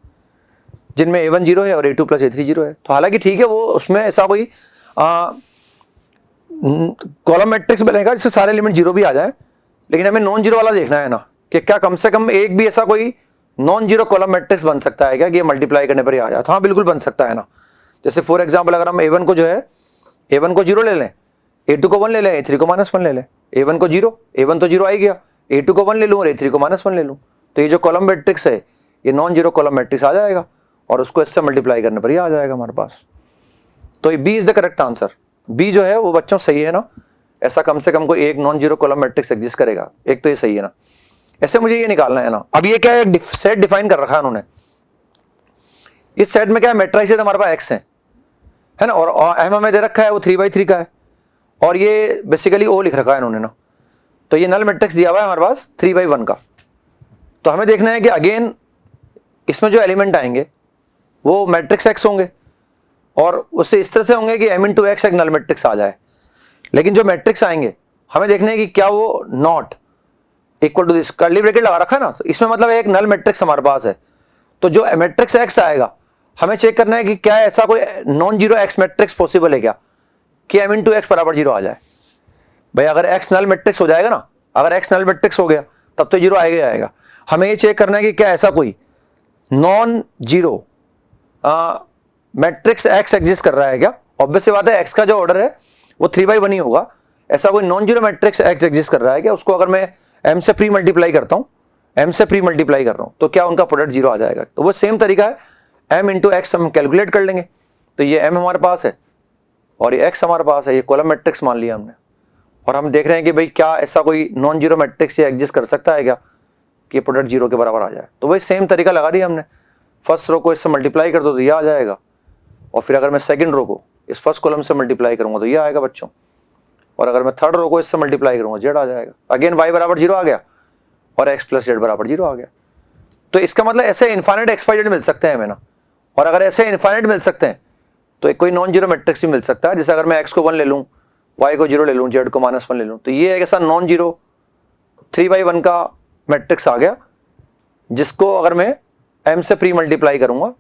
जिनमें ए वन जीरो है और a two plus a three zero है तो हालांकि ठीक है वो उसमें ऐसा कोई कॉलम मेट्रिक्स बनेगा जिससे सारे एलिमेंट जीरो भी आ जाए लेकिन हमें नॉन जीरो वाला देखना है ना कि क्या कम से कम एक भी ऐसा कोई नॉन जीरो कॉलम मेट्रिक्स बन सकता है क्या कि ये मल्टीप्लाई करने पर ही आ जाए तो हाँ बिल्कुल बन सकता है ना जैसे फॉर एग्जाम्पल अगर हम ए वन को जो है ए वन को जीरो ले लें ए टू को वन ले लें ए थ्री को माइनस वन ले लें ए वन को जीरो ए वन तो जीरो आ गया ए टू को वन ले लूँ और ए थ्री को माइनस वन ले लूँ तो ये जो कॉलम मैट्रिक्स है ये नॉन जीरो कॉलम मैट्रिक्स आ जाएगा और उसको इससे मल्टीप्लाई करने पर ही आ जाएगा हमारे पास तो ये B is the correct answer B जो है वो बच्चों सही है ना ऐसा कम से कम कोई एक non zero column matrix exist करेगा एक तो ये सही है ना ऐसे मुझे ये निकालना है ना अब ये क्या है सेट डिफाइन कर रखा है उन्होंने इस सेट में क्या है मेट्राइसेज हमारे पास एक्स है है ना और अहम हमें दे रखा है वो थ्री बाई थ्री का है और ये बेसिकली ओ लिख रखा है इन्होंने ना तो ये नल मेट्रिक्स दिया हुआ है हमारे पास थ्री बाई वन का तो हमें देखना है कि अगेन इसमें जो एलिमेंट आएंगे वो मैट्रिक्स एक्स होंगे और उससे इस तरह से होंगे कि एम इन टू एक्स एक नल मेट्रिक्स आ जाए लेकिन जो मैट्रिक्स आएंगे हमें देखना है कि क्या वो not equal to this curly bracket लगा रखा है ना इसमें मतलब एक नल मेट्रिक्स हमारे पास है तो जो मेट्रिक्स एक्स आएगा हमें चेक करना है कि क्या ऐसा कोई non zero x matrix possible है क्या कि एम इन टू एक्स बराबर जीरो आ जाए भाई अगर एक्स नल मेट्रिक्स हो जाएगा ना अगर एक्स नल मेट्रिक्स हो गया तब तो जीरो आएगा आएगा हमें ये चेक करना है कि क्या ऐसा कोई non zero matrix x exist कर रहा है क्या ऑब्वियस बात है एक्स का जो ऑर्डर है वो थ्री बाई वन ही होगा ऐसा कोई non zero matrix x exist कर रहा है क्या उसको अगर मैं एम से प्री मल्टीप्लाई करता हूँ एम से प्री मल्टीप्लाई कर रहा हूँ तो क्या उनका प्रोडक्ट जीरो आ जाएगा तो वो सेम तरीका है एम इंटू एक्स हम कैलकुलेट कर लेंगे तो ये एम हमारे पास है और ये एक्स हमारे पास है ये कॉलम मैट्रिक्स मान लिया हमने और हम देख रहे हैं कि भाई क्या ऐसा कोई नॉन जीरो मैट्रिक्स ये एग्जिस्ट कर सकता है क्या कि ये प्रोडक्ट जीरो के बराबर आ जाए तो वही सेम तरीका लगा दिया हमने फर्स्ट रो को इससे मल्टीप्लाई कर दो तो ये आ जाएगा और फिर अगर मैं सेकेंड रो को इस फर्स्ट कॉलम से मल्टीप्लाई करूंगा तो यह आएगा बच्चों और अगर मैं थर्ड रो को इससे मल्टीप्लाई करूंगा जेड आ जाएगा अगेन वाई बराबर जीरो आ गया और एक्स प्लस जेड बराबर जीरो आ गया तो इसका मतलब ऐसे इन्फाइनेट एक्सपाइजेड मिल सकते हैं हमें ना और अगर ऐसे इन्फाइनेट मिल सकते हैं तो एक कोई नॉन जीरो मैट्रिक्स भी मिल सकता है जैसे अगर मैं एक्स को वन ले लूँ वाई को जीरो ले लूँ जेड को माइनस वन ले लूँ तो ये एक ऐसा non zero three by one का मैट्रिक्स आ गया जिसको अगर मैं एम से प्री मल्टीप्लाई करूँगा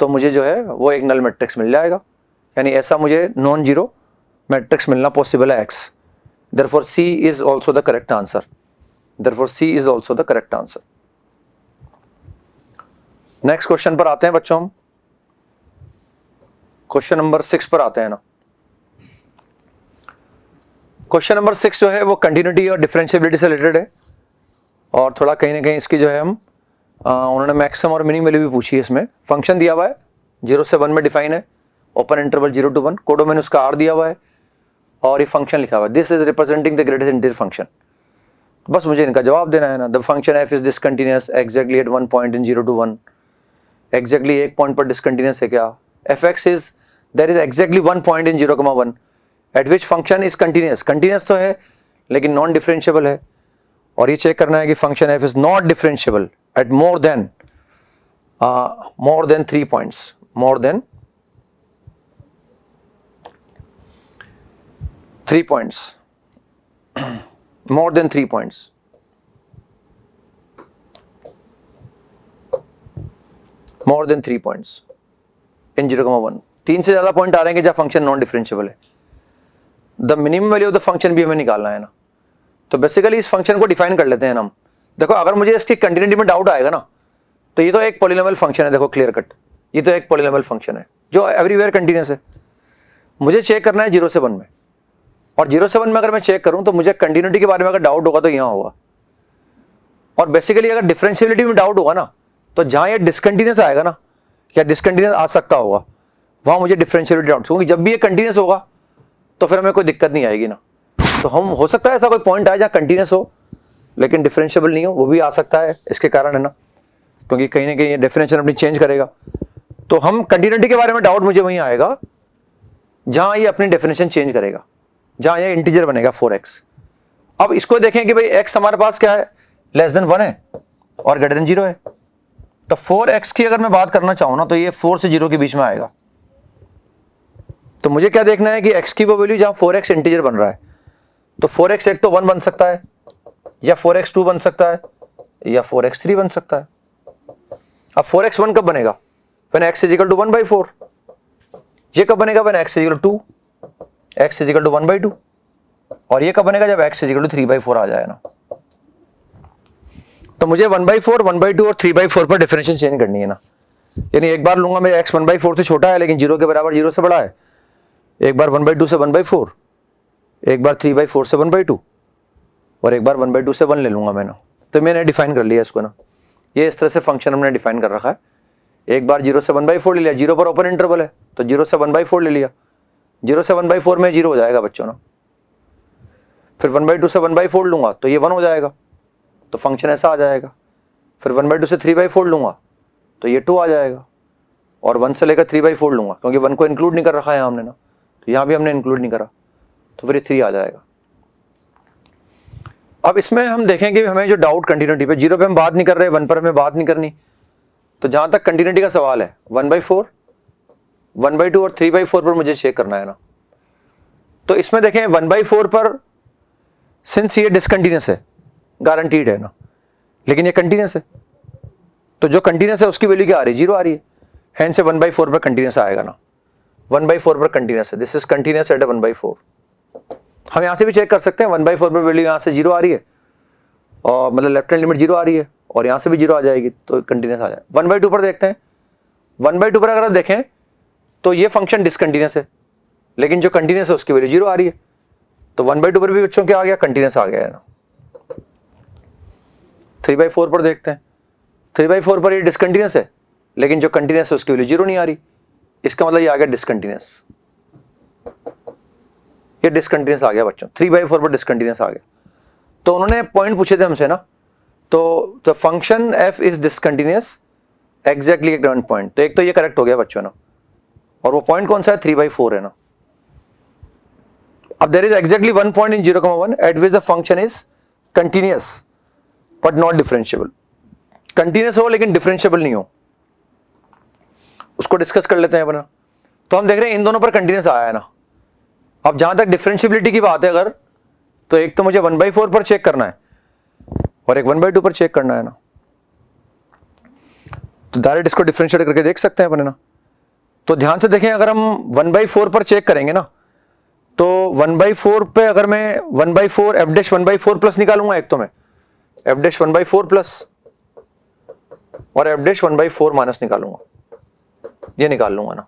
तो मुझे जो है वो एक नल मैट्रिक्स मिल जाएगा यानी ऐसा मुझे नॉन जीरो मैट्रिक्स मिलना पॉसिबल है x therefore C is also the correct answer therefore C is also the correct answer next question पर आते हैं बच्चों हम क्वेश्चन नंबर सिक्स पर आते हैं ना क्वेश्चन नंबर सिक्स जो है वो कंटिन्यूटी और डिफरेंशियबिलिटी से रिलेटेड है और थोड़ा कहीं ना कहीं इसकी जो है हम उन्होंने मैक्सिमम और मिनिमम वैल्यू भी पूछी है इसमें फंक्शन दिया हुआ है जीरो से वन में डिफाइन है open interval zero to one कोडो मैंने उसका आर दिया हुआ है और ये फंक्शन लिखा हुआ है this is representing the greatest integer function बस मुझे इनका जवाब देना है ना the function f is discontinuous exactly at one point in zero to one exactly एक पॉइंट पर डिसकंटिन्यूस है क्या fx is there is exactly one point in 0 comma 1 at which function is continuous continuous तो है लेकिन non differentiable है और ये चेक करना है कि function f is not differentiable at more than uh, more than three points more than three points more than three points more than three points in zero one तीन से ज़्यादा point आ रहे हैं जहाँ फंक्शन नॉन डिफरेंशियबल है the minimum value of the function भी हमें निकालना है ना तो बेसिकली इस फंक्शन को डिफाइन कर लेते हैं हम देखो अगर मुझे इसकी कंटिन्यूटी में डाउट आएगा ना तो ये तो एक पोलिनोमल फंक्शन है देखो क्लियर कट ये तो एक पोलिनोमल फंक्शन है जो एवरीवेयर कंटिन्यूस है मुझे चेक करना है जीरो से वन में और जीरो से वन में अगर मैं चेक करूँ तो मुझे कंटिन्यूटी के बारे में अगर डाउट होगा तो यहाँ होगा और बेसिकली अगर डिफरेंशियबिलिटी में डाउट होगा ना तो जहाँ ये डिसकंटिन्यूस आएगा ना या डिसकंटिन्यूस आ सकता होगा वहाँ मुझे डिफ्रेंशियबिलिटी डाउट क्योंकि जब भी ये कंटिन्यूस होगा तो फिर हमें कोई दिक्कत नहीं आएगी ना तो हम हो सकता है ऐसा कोई पॉइंट आए जहाँ कंटिन्यूस हो लेकिन डिफरेंशियबल नहीं हो वो भी आ सकता है इसके कारण है ना क्योंकि कहीं ना कहीं ये डेफिनेशन अपनी चेंज करेगा तो हम कंटिन्यूटी के बारे में डाउट मुझे वहीं आएगा जहाँ ये अपनी डेफिनेशन चेंज करेगा जहाँ ये इंटीजर बनेगा फोर एक्स अब इसको देखें कि भाई एक्स हमारे पास क्या है लेस देन वन है और ग्रेटर देन जीरो है तो फोर एक्स की अगर मैं बात करना चाहूँ ना तो ये फोर से जीरो के बीच में आएगा तो मुझे क्या देखना है कि एक्स की वो वैल्यू जहाँ फोर एक्स इंटीजर बन रहा है तो फोर एक्स एक तो वन बन सकता है या फोर एक्स टू बन सकता है या फोर एक्स थ्री बन सकता है अब फोर एक्स वन कब बनेगा when x equal to one by four ये कब बनेगा when x equal to x equal to one by two और ये कब बनेगा जब x equal to three by four आ जाए ना तो मुझे one by four one by two और थ्री बाई फोर पर डिफरेंशियल चेंज करनी है ना यानी एक बार लूंगा मैं एक्स वन बाई फोर से छोटा है लेकिन जीरो के बराबर जीरो से बड़ा है एक बार वन बाई टू से वन बाई फोर एक बार थ्री बाई फोर से वन बाई टू और एक बार वन बाई टू से वन ले लूंगा मैं ना तो मैंने डिफाइन कर लिया इसको ना ये इस तरह से फंक्शन हमने डिफाइन कर रखा है एक बार जीरो से वन बाई फोर ले लिया जीरो पर ओपन इंटरवल है तो जीरो से वन बाई फोर ले लिया जीरो से वन बाई फोर में जीरो हो जाएगा बच्चों ना फिर वन बाई टू से वन बाई फोर लूंगा तो ये वन हो जाएगा तो फंक्शन ऐसा आ जाएगा फिर वन बाई टू से थ्री बाई फोर लूँगा तो ये टू आ जाएगा और वन से लेकर थ्री बाई फोर लूँगा क्योंकि वन को इंक्लूड नहीं कर रखा है हमने ना तो यहाँ भी हमने इंक्लूड नहीं करा तो फिर ये थ्री आ जाएगा अब इसमें हम देखेंगे हमें जो डाउट कंटिन्यूटी पे जीरो पे हम बात नहीं कर रहे वन पर हमें बात नहीं करनी तो जहाँ तक कंटिन्यूटी का सवाल है one by four one by two और थ्री बाई फोर पर मुझे चेक करना है ना तो इसमें देखें वन बाई फोर पर सिंस ये डिसकंटिन्यूस है गारंटीड है ना लेकिन ये कंटिन्यूस है तो जो कंटिन्यूस है उसकी वैल्यू क्या आ रही है जीरो आ रही है हैं से वन बाई फोर पर कंटिन्यूस आएगा ना वन बाई फोर पर कंटिन्यूस है this is continuous at one by four हम यहाँ से भी चेक कर सकते हैं वन बाई फोर पर वैल्यू यहाँ से जीरो आ रही है और मतलब लेफ्ट हैंड लिमिट जीरो आ रही है और यहाँ से भी जीरो आ जाएगी तो कंटिन्यूस आ जाए वन बाई टू पर देखते हैं वन बाई टू पर अगर आप देखें तो ये फंक्शन डिसकंटिन्यूस है लेकिन जो कंटिन्यूस है उसकी वैल्यू जीरो आ रही है तो वन बाई टू पर भी बच्चों क्या आ गया कंटिन्यूस आ गया है ना थ्री बाई फोर पर देखते हैं थ्री बाई फोर पर ये डिसकंटिन्यूस है लेकिन जो कंटिन्यूस है उसकी वैल्यू जीरो नहीं आ रही इसका मतलब ये आ गया डिसकंटिन्यूस ये डिसकंटिन्यूस आ गया बच्चों थ्री बाई फोर पर डिसकंटिन्यूस आ गया तो उन्होंने पॉइंट पूछे थे हमसे ना तो the function f is discontinuous exactly एक वन पॉइंट तो एक तो ये करेक्ट हो गया बच्चों ना और वो पॉइंट कौन सा है थ्री बाई फोर है ना अब there is exactly one point in zero comma one at which the function is continuous but not differentiable continuous हो लेकिन डिफरेंशियबल नहीं हो उसको डिस्कस कर लेते हैं अपना तो हम देख रहे हैं इन दोनों पर कंटिन्यूस आया है ना अब जहां तक डिफरेंशियबिलिटी की बात है अगर तो एक तो मुझे वन बाई फोर पर चेक करना है और एक वन बाई टू पर चेक करना है ना तो डायरेक्ट इसको डिफरेंशियट करके देख सकते हैं अपने ना तो ध्यान से देखें अगर हम वन बाई फोर पर चेक करेंगे ना तो वन बाई फोर पर अगर मैं one by four f dash one by four plus निकालूंगा एक तो मैं f dash one by four plus और f dash one by four minus निकालूंगा ये निकाल लूंगा ना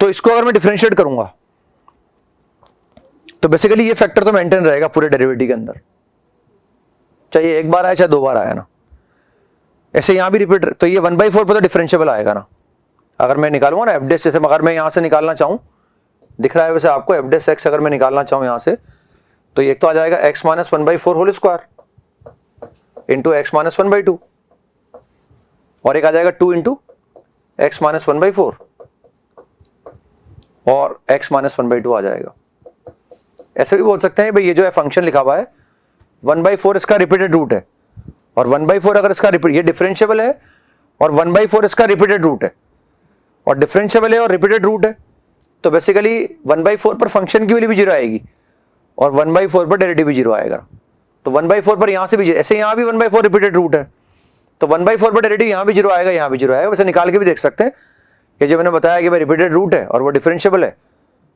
तो इसको अगर मैं डिफ्रेंशिएट करूंगा तो बेसिकली ये फैक्टर तो मेंटेन रहेगा पूरे डेरिवेटिव के अंदर चाहे एक बार आया चाहे दो बार आया ना ऐसे यहां भी रिपीट तो ये वन बाई फोर पर तो डिफरेंशियबल आएगा ना अगर मैं निकालूंगा ना एफ डेस जैसे अगर मैं यहां से निकालना चाहूं दिख रहा है वैसे आपको एफ डेस एक्स अगर मैं निकालना चाहूं यहां से तो एक तो आ जाएगा x minus one by four whole square into x minus one by two और एक आ जाएगा two into x minus one by four और x minus one by two आ जाएगा ऐसे भी बोल सकते हैं भाई ये जो है फंक्शन लिखा हुआ है वन बाई फोर इसका रिपीटेड रूट है और वन बाई फोर अगर इसका ये डिफरेंशियबल है और वन बाई फोर इसका रिपीटेड रूट है और डिफरेंशियबल है और रिपीटेड रूट है तो बेसिकली वन बाई फोर पर फंक्शन की वैल्यू भी जीरो आएगी और वन बाई फोर पर डेरेटिव भी जीरो आएगा तो वन बाई फोर पर यहाँ से भी ऐसे यहाँ भी one by four repeated root है तो वन बाई फोर पर डेरेटिव यहाँ भी जीरो आएगा यहाँ भी जीरो आएगा वैसे निकाल के भी देख सकते हैं ये जो मैंने बताया कि भाई रिपीटेड रूट है और वो डिफरेंशियबल है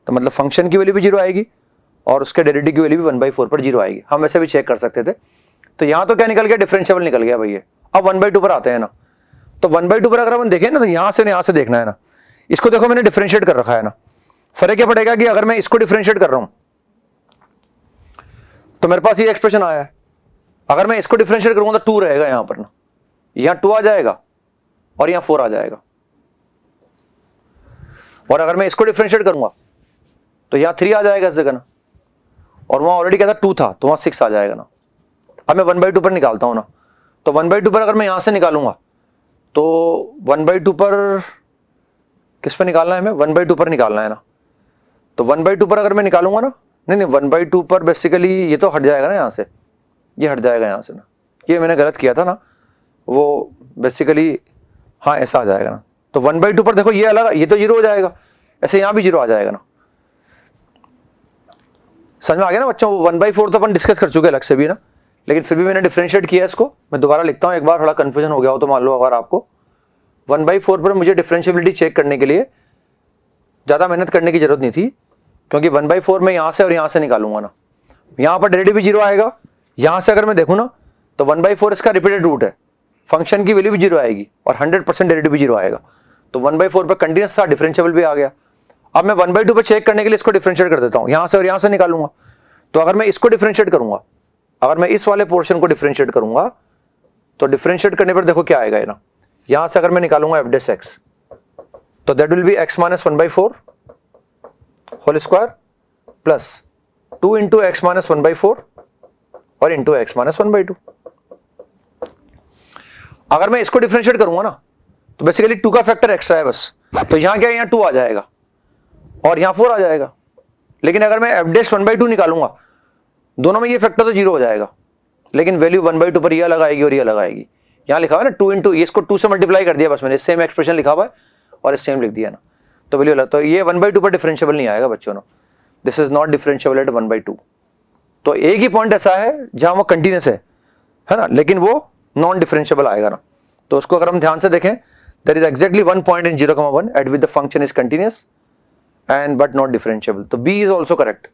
तो मतलब फंक्शन की वैल्यू भी जीरो आएगी और उसके डेरेटिव की वैल्यू भी वन बाई फोर पर जीरो आएगी हम ऐसे भी चेक कर सकते थे तो यहाँ तो क्या निकल गया डिफरेंशियबल निकल गया भाई अब वन बाई टू पर आते हैं ना तो वन बाई टू पर अगर हम देखें ना तो यहाँ से यहाँ से देखना है ना इसको देखो मैंने डिफ्रेंशिएट कर रखा है ना फर्क क्या पड़ेगा कि अगर मैं इसको डिफ्रेंशिएट कर रहा हूँ तो मेरे पास ये एक्सप्रेशन आया है अगर मैं इसको डिफ्रेंशिएट करूंगा तो टू रहेगा यहां पर ना यहां टू आ जाएगा और यहां फोर आ जाएगा और अगर मैं इसको डिफ्रेंशिएट करूंगा तो यहां थ्री आ जाएगा इस जगह ना और वहां ऑलरेडी कहता टू था तो वहां सिक्स आ जाएगा ना अब मैं वन बाई टू पर निकालता हूं ना तो वन बाई टू पर अगर मैं यहां से निकालूंगा तो वन बाई टू पर किस पर निकालना है हमें वन बाई टू पर निकालना है ना तो वन बाई टू पर अगर मैं निकालूंगा ना नहीं नहीं वन बाई टू पर बेसिकली ये तो हट जाएगा ना यहाँ से ये हट जाएगा यहाँ से ना ये मैंने गलत किया था ना वो बेसिकली हाँ ऐसा आ जाएगा ना तो वन बाई टू पर देखो ये अलग ये तो जीरो हो जाएगा ऐसे यहाँ भी जीरो आ जाएगा ना समझ में आ गया ना बच्चों वन बाई फोर तो अपन डिस्कस कर चुके हैं अलग से भी ना लेकिन फिर भी मैंने डिफ्रेंशिएट किया इसको मैं दोबारा लिखता हूँ एक बार थोड़ा कन्फ्यूजन हो गया हो तो मान लो अगर आपको वन बाई फोर पर मुझे डिफ्रेंशियबिलिटी चेक करने के लिए ज़्यादा मेहनत करने की जरूरत नहीं थी क्योंकि वन बाई फोर मैं यहां से और यहां से निकालूंगा ना यहां पर डेरेटिव भी जीरो आएगा यहां से अगर मैं देखू ना तो वन बाई फोर इसका रिपीटेड रूट है फंक्शन की वैल्यू भी जीरो आएगी और हंड्रेड परसेंट डेरेटिव भी जीरो आएगा तो वन बाई फोर पर कंटिन्यूस था डिफरेंशियबल भी आ गया अब मैं वन बाई टू पर चेक करने के लिए इसको डिफ्रेंशिएट कर देता हूँ यहां से और यहां से निकालूंगा तो अगर मैं इसको डिफ्रेंशिएट करूंगा अगर मैं इस वाले पोर्शन को डिफ्रेंशिएट करूंगा तो डिफरेंशिएट करने पर देखो क्या आएगा ना यहां से अगर मैं निकालूंगा एफ डेस एक्स तो that will be x minus one by four whole square plus two into x minus one by four और into x minus one by two अगर मैं इसको डिफ्रेंशिएट करूंगा ना तो बेसिकली टू का फैक्टर एक्स्ट्रा है बस तो यहां क्या यहां टू आ जाएगा और यहां फोर आ जाएगा लेकिन अगर मैं f dash one by two निकालूंगा दोनों में ये फैक्टर तो जीरो हो जाएगा लेकिन वैल्यू वन बाई टू पर यह अलग आएगी और यह अलग आएगी यहां लिखा हुआ है ना टू इंटू इसको टू से मल्टीप्लाई कर दिया बस मैंने सेम एक्सप्रेशन लिखा हुआ है और सेम लिख दिया ना तो वैल्यू अलग तो ये वन बाई टू पर डिफरेंशियबल नहीं आएगा बच्चों ने this is not differentiable at one by two तो एक ही पॉइंट ऐसा है जहां वो कंटिन्यूस है है ना लेकिन वो नॉन डिफरेंशियबल आएगा ना तो उसको अगर हम ध्यान से देखें there is exactly one point in zero one at with the function is continuous and but not differentiable तो बी इज ऑल्सो करेक्ट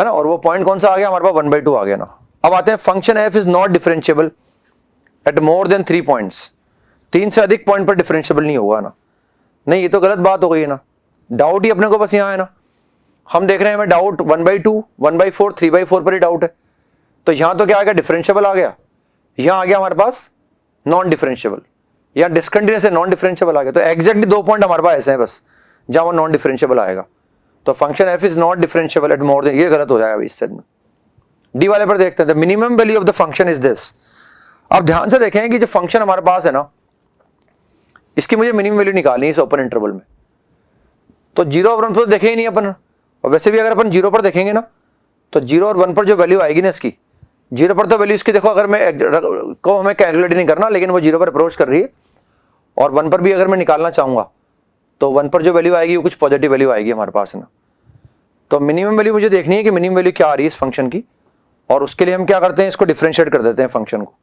है ना और वो पॉइंट कौन सा आ गया हमारे पास वन बाई टू आ गया ना अब आते हैं function f is not differentiable at more than three points तीन से अधिक पॉइंट पर डिफरेंशियबल नहीं होगा ना नहीं ये तो गलत बात हो गई है ना डाउट ही अपने को बस यहाँ है ना हम देख रहे हैं हमें doubt one by two one by four three by four पर ही डाउट है तो यहाँ तो क्या आ गया डिफरेंशियबल आ गया यहाँ आ गया हमारे पास नॉन डिफरेंशियबल यहाँ डिस्कंटिन्यूस है नॉन डिफरेंशियबल आ गया तो एग्जैक्टली दो पॉइंट हमारे पास ऐसे हैं बस जहाँ वो नॉन डिफरेंशियबल आएगा तो function f is not differentiable at more than ये गलत हो जाएगा इस सेट में डी वाले पर देखते हैं the minimum value of the function is this अब ध्यान से देखें कि जो फंक्शन हमारे पास है ना इसकी मुझे मिनिमम वैल्यू निकालनी है इस ओपन इंटरवल में तो जीरो और वन पर तो ही नहीं अपन और वैसे भी अगर अपन जीरो पर देखेंगे ना तो जीरो और वन पर जो वैल्यू आएगी ना इसकी जीरो पर तो वैल्यू इसकी देखो अगर मैं को हमें कैलकुलेट नहीं करना लेकिन वो जीरो पर अप्रोच कर रही है और वन पर भी अगर मैं निकालना चाहूँगा तो वन पर जो वैल्यू आएगी वो कुछ पॉजिटिव वैल्यू आएगी हमारे पास है ना तो मिनिमम वैल्यू मुझे देखनी है कि मिनिमम वैल्यू क्या आ रही है इस फंक्शन की और उसके लिए हम क्या करते हैं इसको डिफ्रेंशिएट कर देते हैं फंक्शन को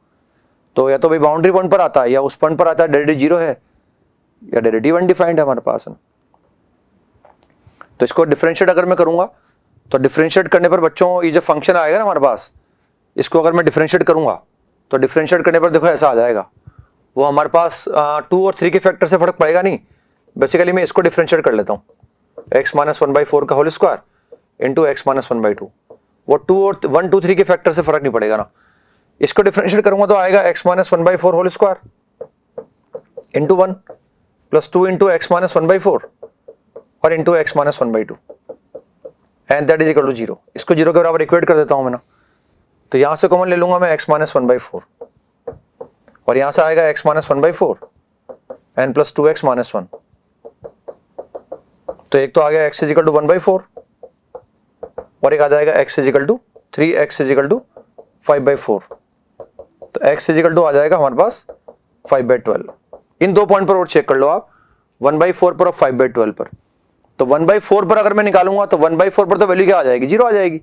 तो या तो भाई बाउंड्री पॉइंट पर आता है या उस पॉइंट पर आता है डेडी जीरो है या डेरेटिव अनडिफाइंड है हमारे पास तो इसको डिफ्रेंशिएट अगर मैं करूँगा तो डिफ्रेंशिएट करने पर बच्चों ये जो फंक्शन आएगा ना हमारे पास इसको अगर मैं डिफ्रेंशिएट करूँगा तो डिफ्रेंशिएट करने पर देखो ऐसा आ जाएगा वो हमारे पास टू और थ्री के फैक्टर से फर्क पड़ेगा नहीं बेसिकली मैं इसको डिफ्रेंशिएट कर लेता हूँ x minus one by four का whole square into x minus one by two वो टू और वन टू थ्री के फैक्टर से फर्क नहीं पड़ेगा ना इसको डिफ्रेंशिएट करूंगा तो आएगा x minus one by four whole square into one plus two into x minus one by four और into x minus one by two and that is equal to zero इसको जीरो के बराबर equate कर देता हूं मैं ना तो यहां से कॉमन ले लूंगा मैं x minus one by four और यहां से आएगा x minus one by four and plus two x minus one तो एक तो आ गया x equal to one by four और एक आ जाएगा x equal to three x equal to five by four तो एक्स इजिकल टू आ जाएगा हमारे पास फाइव बाई ट्वेल्व इन दो पॉइंट पर और चेक कर लो आप वन बाई फोर पर और फाइव बाई ट्वेल्व पर तो वन बाई फोर पर अगर मैं निकालूंगा तो वन बाई फोर पर तो वैल्यू क्या आ जाएगी जीरो आ जाएगी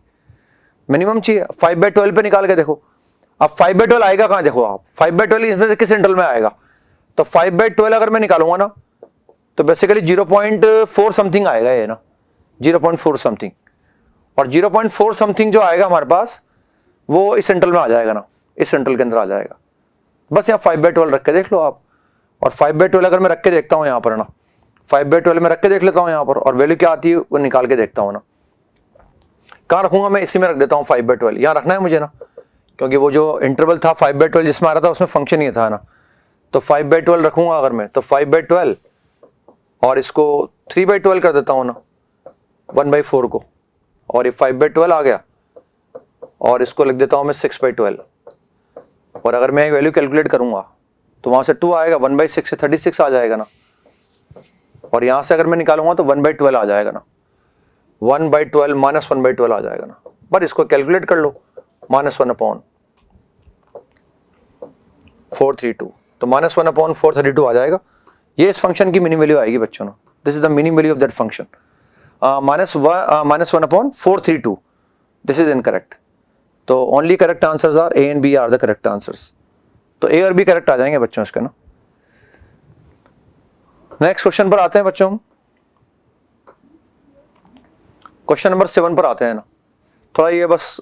मिनिमम चाहिए फाइव बाई ट्वेल्व पर निकाल के देखो अब फाइव बाई ट्वेल्व आएगा कहाँ देखो आप फाइव बाई ट्वेल्व इसमें से किस इंटरवल में आएगा तो फाइव बाई ट्वेल्व अगर मैं निकालूंगा ना तो basically zero point four something आएगा ये ना जीरो पॉइंट फोर समथिंग और जीरो पॉइंट फोर समथिंग जो आएगा हमारे पास वो इस सेंट्रल में आ जाएगा ना इस सेंट्रल के अंदर आ जाएगा बस यहाँ फाइव बाई ट्वेल्व रख के देख लो आप और फाइव बाई ट्वेल्व अगर मैं रख के देखता हूँ यहाँ पर है ना फाइव बाई ट्वेल्व में रख के देख लेता हूँ यहाँ पर और वैल्यू क्या आती है वो निकाल के देखता हूँ ना कहाँ रखूंगा मैं इसी में रख देता हूँ फाइव बाई ट्वेल्व यहाँ रखना है मुझे ना क्योंकि वो जो इंटरवल था फाइव बाई ट्वेल्व जिसमें आ रहा था उसमें फंक्शन ही था ना तो फाइव बाई ट्वेल्व रखूंगा अगर मैं तो फाइव बाई ट्वेल्व और इसको थ्री बाई ट्वेल्व कर देता हूँ ना वन बाई फोर को और ये फाइव बाई ट्वेल्व आ गया और इसको लिख देता हूँ मैं सिक्स बाई ट्वेल्व और अगर मैं वैल्यू कैलकुलेट करूँगा तो वहां से टू आएगा वन बाई सिक्स से थर्टी सिक्स आ जाएगा ना और यहां से अगर मैं निकालूंगा तो वन बाई ट्वेल्व आ जाएगा ना one by twelve minus one by twelve आ जाएगा ना पर इसको कैलकुलेट कर लो minus one upon four three two तो minus one upon four thirty two आ जाएगा ये इस फंक्शन की मिनिमम वैल्यू आएगी बच्चों this is the minimum value of that function minus one minus one upon four three two this is incorrect तो only correct answers are A and B are the correct answers तो A और B correct आ जाएंगे बच्चों इसके ना next question पर आते हैं बच्चों क्वेश्चन नंबर सेवन पर आते हैं ना थोड़ा ये बस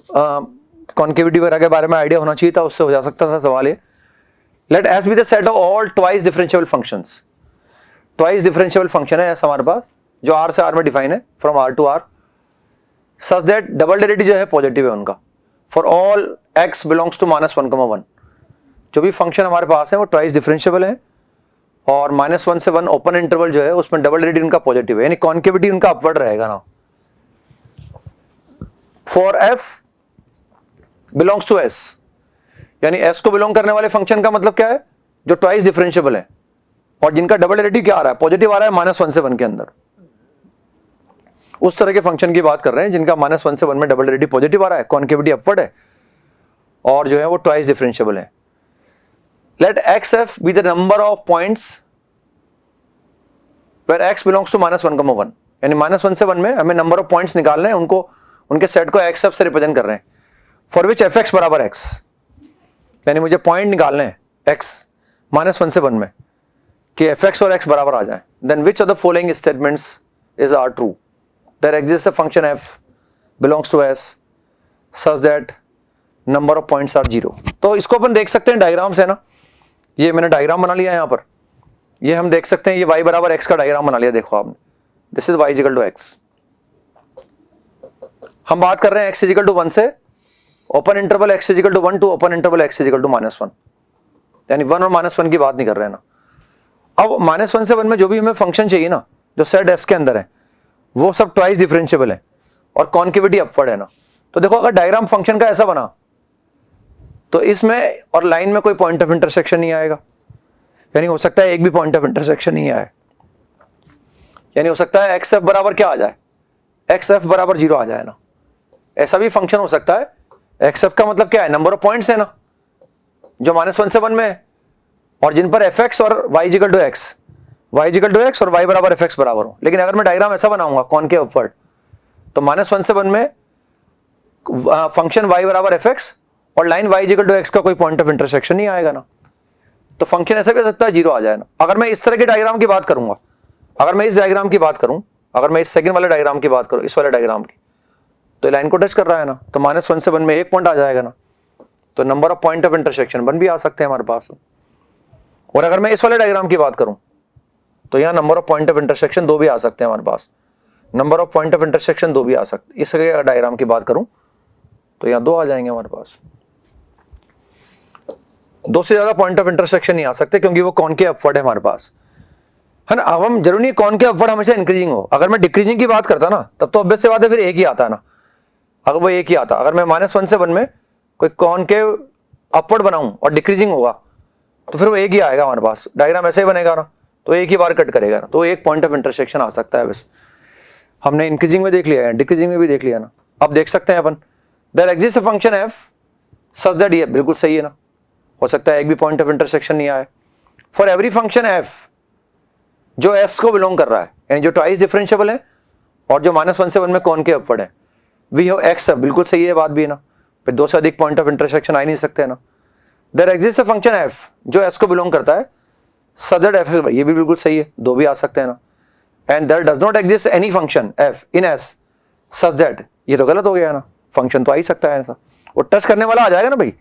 कॉन्केविटी वगैरह के बारे में आइडिया होना चाहिए था उससे हो जा सकता था सवाल ये let S be the set of all twice differential functions twice differential function है एस हमारे पास जो आर से आर में डिफाइन है from R to R such that double derivative जो है पॉजिटिव है उनका for all x belongs to minus one comma one जो भी फंक्शन हमारे पास है वो ट्वाइस डिफरेंशियबल है और माइनस वन से वन ओपन इंटरवल जो है उसमें डबल डिजिट उनका पॉजिटिव है यानी कॉन्केविटी उनका अपवर्ड रहेगा ना for f belongs to S यानी एस को बिलोंग करने वाले फंक्शन का मतलब क्या है जो ट्वाइस डिफरेंशियबल है और जिनका डबल डेरिवेटिव क्या आ रहा है पॉजिटिव आ रहा है माइनस वन से वन के अंदर उस तरह के फंक्शन की बात कर रहे हैं जिनका माइनस वन से वन में डबल डेरिवेटिव पॉजिटिव आ रहा है कॉन्केविटी अपवर्ड है और जो है वो ट्वाइस डिफरेंशियबल है let xf be the number of points where x belongs to minus one comma one यानी माइनस वन से वन में हमें नंबर ऑफ पॉइंट्स निकालने हैं उनको उनके सेट को एक्स एफ से रिप्रेजेंट कर रहे हैं फॉर विच एफ एक्स बराबर एक्स यानी मुझे पॉइंट निकालने हैं एक्स माइनस वन से वन में कि एफ एक्स और एक्स बराबर आ जाए then which of the following statements is are true there exist a function f belongs to S such that number of points are zero तो इसको अपन देख सकते हैं डायग्राम से ना ये मैंने डायग्राम बना लिया यहाँ पर ये हम देख सकते हैं ये वाई बराबर एक्स का डायग्राम बना लिया देखो आपने this is y equal to x हम बात कर रहे हैं एक्स इजिकल टू वन से open interval x equal to one to open interval x equal to minus one यानी वन और माइनस वन की बात नहीं कर रहे हैं ना अब माइनस वन से वन में जो भी हमें फंक्शन चाहिए ना जो सेट एस के अंदर है वो सब ट्वाइस डिफरेंशियबल है और कॉन्केविटी अपवर्ड है ना तो देखो अगर डायग्राम फंक्शन का ऐसा बना तो इसमें और लाइन में कोई पॉइंट ऑफ इंटरसेक्शन नहीं आएगा यानी हो सकता है एक भी पॉइंट ऑफ इंटरसेक्शन नहीं आए यानी हो सकता है एक्स एफ बराबर क्या आ जाए एक्स एफ बराबर जीरो आ जाए ना ऐसा भी फंक्शन हो सकता है एक्स एफ का मतलब क्या है नंबर ऑफ पॉइंट्स है ना जो माइनस वन से वन में है और जिन पर एफ एक्स और y equal to x y equal to x और वाई बराबर एफ एक्स बराबर हो लेकिन अगर मैं डायग्राम ऐसा बनाऊंगा कौन के अपवर्ड तो माइनस वन से वन में फंक्शन वाई बराबर एफ एक्स और line y equal to x का कोई पॉइंट ऑफ इंटरसेक्शन नहीं आएगा ना तो फंक्शन ऐसा भी हो सकता है जीरो आ जाए ना अगर मैं इस तरह के डायग्राम की बात करूंगा अगर मैं इस डायग्राम की बात करूं अगर मैं इस सेकंड वाले डायग्राम की बात करूं इस वाले डायग्राम की तो लाइन को टच कर रहा है ना तो माइनस वन से वन में एक पॉइंट आ जाएगा ना तो number of point of intersection one भी आ सकते हैं हमारे पास और अगर मैं इस वाले डायग्राम की बात करूं तो यहाँ number of point of intersection दो भी आ सकते हैं हमारे पास number of point of intersection दो भी आ सकते इस डायग्राम की बात करूं तो यहाँ दो आ जाएंगे हमारे पास दो से ज़्यादा पॉइंट ऑफ इंटरसेक्शन नहीं आ सकते क्योंकि वो कौन के अपवर्ड है हमारे पास है ना अब हम जरूरी कौन के अपवर्ड हमेशा इंक्रीजिंग हो अगर मैं डिक्रीजिंग की बात करता ना तब तो अभ्यस से बात है फिर एक ही आता है ना अगर वो एक ही आता अगर मैं माइनस वन से वन में कोई कौन के अपवर्ड बनाऊं और डिक्रीजिंग होगा तो फिर वो एक ही आएगा हमारे पास डायग्राम ऐसे ही बनेगा ना तो एक ही बार कट करेगा ना तो एक पॉइंट ऑफ इंटरसेक्शन आ सकता है बस हमने इंक्रीजिंग में देख लिया है डिक्रीजिंग में भी देख लिया ना अब देख सकते हैं अपन there exist function f such that ये बिल्कुल सही है ना हो सकता है एक भी पॉइंट ऑफ इंटरसेक्शन नहीं आया फॉर एवरी फंक्शन एफ जो एस को बिलोंग कर रहा है यानी जो ट्वाइस डिफरेंशियबल है और जो माइनस वन से वन में कौन के अपवर्ड है वी हैव एक्स सब बिल्कुल सही है बात भी है ना फिर दो से अधिक पॉइंट ऑफ इंटरसेक्शन आ ही नहीं सकते है ना there exist a function f जो एस को बिलोंग करता है सदर्ड एफ ये भी बिल्कुल सही है दो भी आ सकते हैं ना and there does not exist any function f in S such that ये तो गलत हो गया ना फंक्शन तो आ ही सकता है ऐसा वो टच करने वाला आ जाएगा ना भाई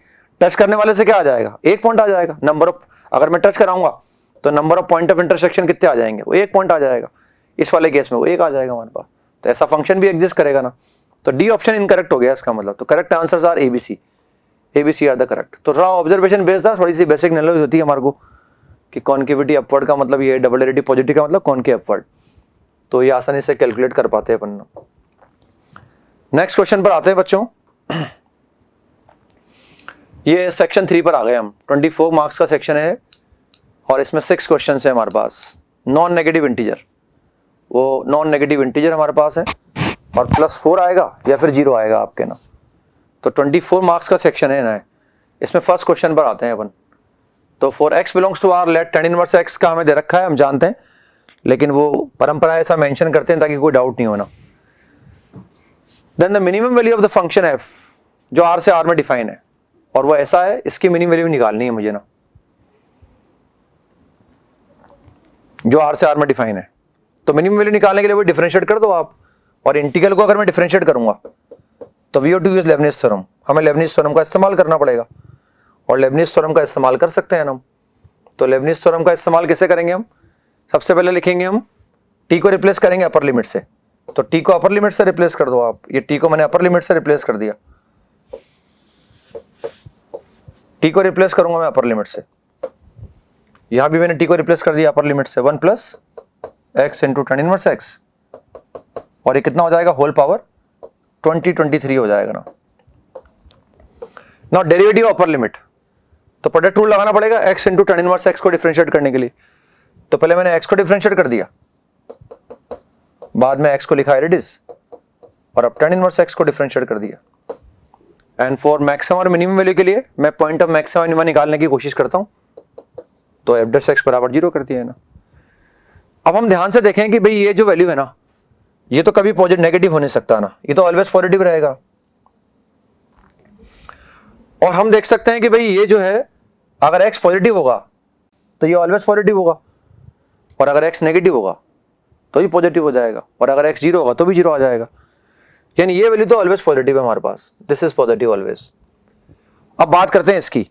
टच करने वाले से क्या आ जाएगा एक पॉइंट आ जाएगा नंबर ऑफ अगर मैं टच कराऊंगा तो number of point of intersection कितने आ जाएंगे वो एक पॉइंट आ जाएगा इस वाले केस में वो एक आ जाएगा हमारे पास तो ऐसा फंक्शन भी एग्जिस्ट करेगा ना तो डी ऑप्शन इनकरेक्ट हो गया इसका मतलब तो correct answer are A B C A B C are the correct तो रहा ऑब्जर्वेशन बेस्ड था थोड़ी सी बेसिक नॉलेज होती है हमारे को कि कॉन्केविटी अपवर्ड का मतलब ये डबल एडिटी पॉजिटिव का मतलब कौन के अपवर्ड तो ये आसानी से कैलकुलेट कर पाते हैं अपन नेक्स्ट क्वेश्चन पर आते हैं बच्चों ये सेक्शन थ्री पर आ गए हम ट्वेंटी फोर मार्क्स का सेक्शन है और इसमें सिक्स क्वेश्चन है हमारे पास नॉन नेगेटिव इंटीजर वो नॉन नेगेटिव इंटीजर हमारे पास है और प्लस फोर आएगा या फिर जीरो आएगा आपके ना तो ट्वेंटी फोर मार्क्स का सेक्शन है ना इसमें फर्स्ट क्वेश्चन पर आते हैं अपन तो for x belongs to R let tan inverse x का हमें दे रखा है हम जानते हैं लेकिन वो परंपरा ऐसा मैंशन करते हैं ताकि कोई डाउट नहीं होना then the minimum value of the function f जो आर से आर में डिफाइन है और वो ऐसा है इसकी मिनिमम वैल्यू निकालनी है मुझे ना जो आर से आर में डिफाइन है तो मिनिमम वैल्यू निकालने के लिए वो डिफ्रेंशिएट कर दो आप और इंटीगल को अगर मैं डिफ्रेंशिएट करूंगा तो we ought to use Leibniz theorem हमें लेबनिस थ्योरम का इस्तेमाल करना पड़ेगा और लेबनिस थ्योरम का इस्तेमाल कर सकते हैं हम तो लेबनिस थ्योरम का इस्तेमाल कैसे करेंगे हम सबसे पहले लिखेंगे हम टी को रिप्लेस करेंगे अपर लिमिट से तो टी को अपर लिमिट से रिप्लेस कर दो आप ये टी को मैंने अपर लिमिट से रिप्लेस कर दिया टी को रिप्लेस करूंगा मैं अपर लिमिट से यहां भी मैंने टी को रिप्लेस कर दिया अपर लिमिट से one plus x into tan inverse x और ये कितना हो जाएगा whole power twenty twenty three हो जाएगा ना नॉट डेरिवेटिव अपर लिमिट तो प्रोडक्ट रूल लगाना पड़ेगा x into tan inverse x को डिफ्रेंशिएट करने के लिए तो पहले मैंने एक्स को डिफ्रेंशिएट कर दिया बाद में एक्स को लिखा एरिडिस और अब टेन इनवर्स एक्स को डिफ्रेंशिएट कर दिया एंड फॉर मैक्सिमम और मिनिमम वैल्यू के लिए मैं पॉइंट ऑफ मैक्सिमम निकालने की कोशिश करता हूँ तो एफ एक्स बराबर जीरो करती है ना अब हम ध्यान से देखें कि भाई ये जो वैल्यू है ना ये तो कभी पॉजिटिव नेगेटिव हो नहीं सकता ना ये तो ऑलवेज पॉजिटिव रहेगा और हम देख सकते हैं कि भाई ये जो है अगर एक्स पॉजिटिव होगा तो ये ऑलवेज पॉजिटिव होगा और अगर एक्स नेगेटिव होगा तो ये पॉजिटिव हो जाएगा और अगर एक्स जीरो होगा तो भी जीरो आ जाएगा यानी ये वैल्यू तो ऑलवेज पॉजिटिव है हमारे पास दिस इज पॉजिटिव ऑलवेज अब बात करते हैं इसकी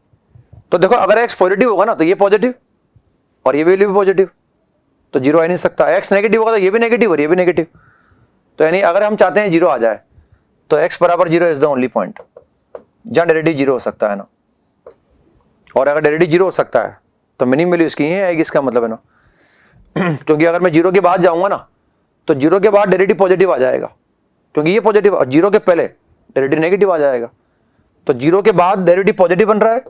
तो देखो अगर एक्स पॉजिटिव होगा ना तो ये पॉजिटिव और ये वैल्यू भी पॉजिटिव तो जीरो आ नहीं सकता एक्स नेगेटिव होगा तो ये भी नेगेटिव और ये भी नेगेटिव तो यानी अगर हम चाहते हैं जीरो आ जाए तो एक्स बराबर zero is the only point जहाँ डेरेटिव जीरो हो सकता है ना और अगर डेरेटिव जीरो हो सकता है तो मिनिमम वैल्यू इसकी ही आएगी इसका मतलब है ना [CLEARS THROAT] क्योंकि अगर मैं जीरो के बाद जाऊँगा ना तो जीरो के बाद डेरेटिव पॉजिटिव आ जाएगा क्योंकि ये पॉजिटिव और जीरो के पहले डेरेटिव नेगेटिव आ जाएगा तो जीरो के बाद डेरेटिव पॉजिटिव बन रहा है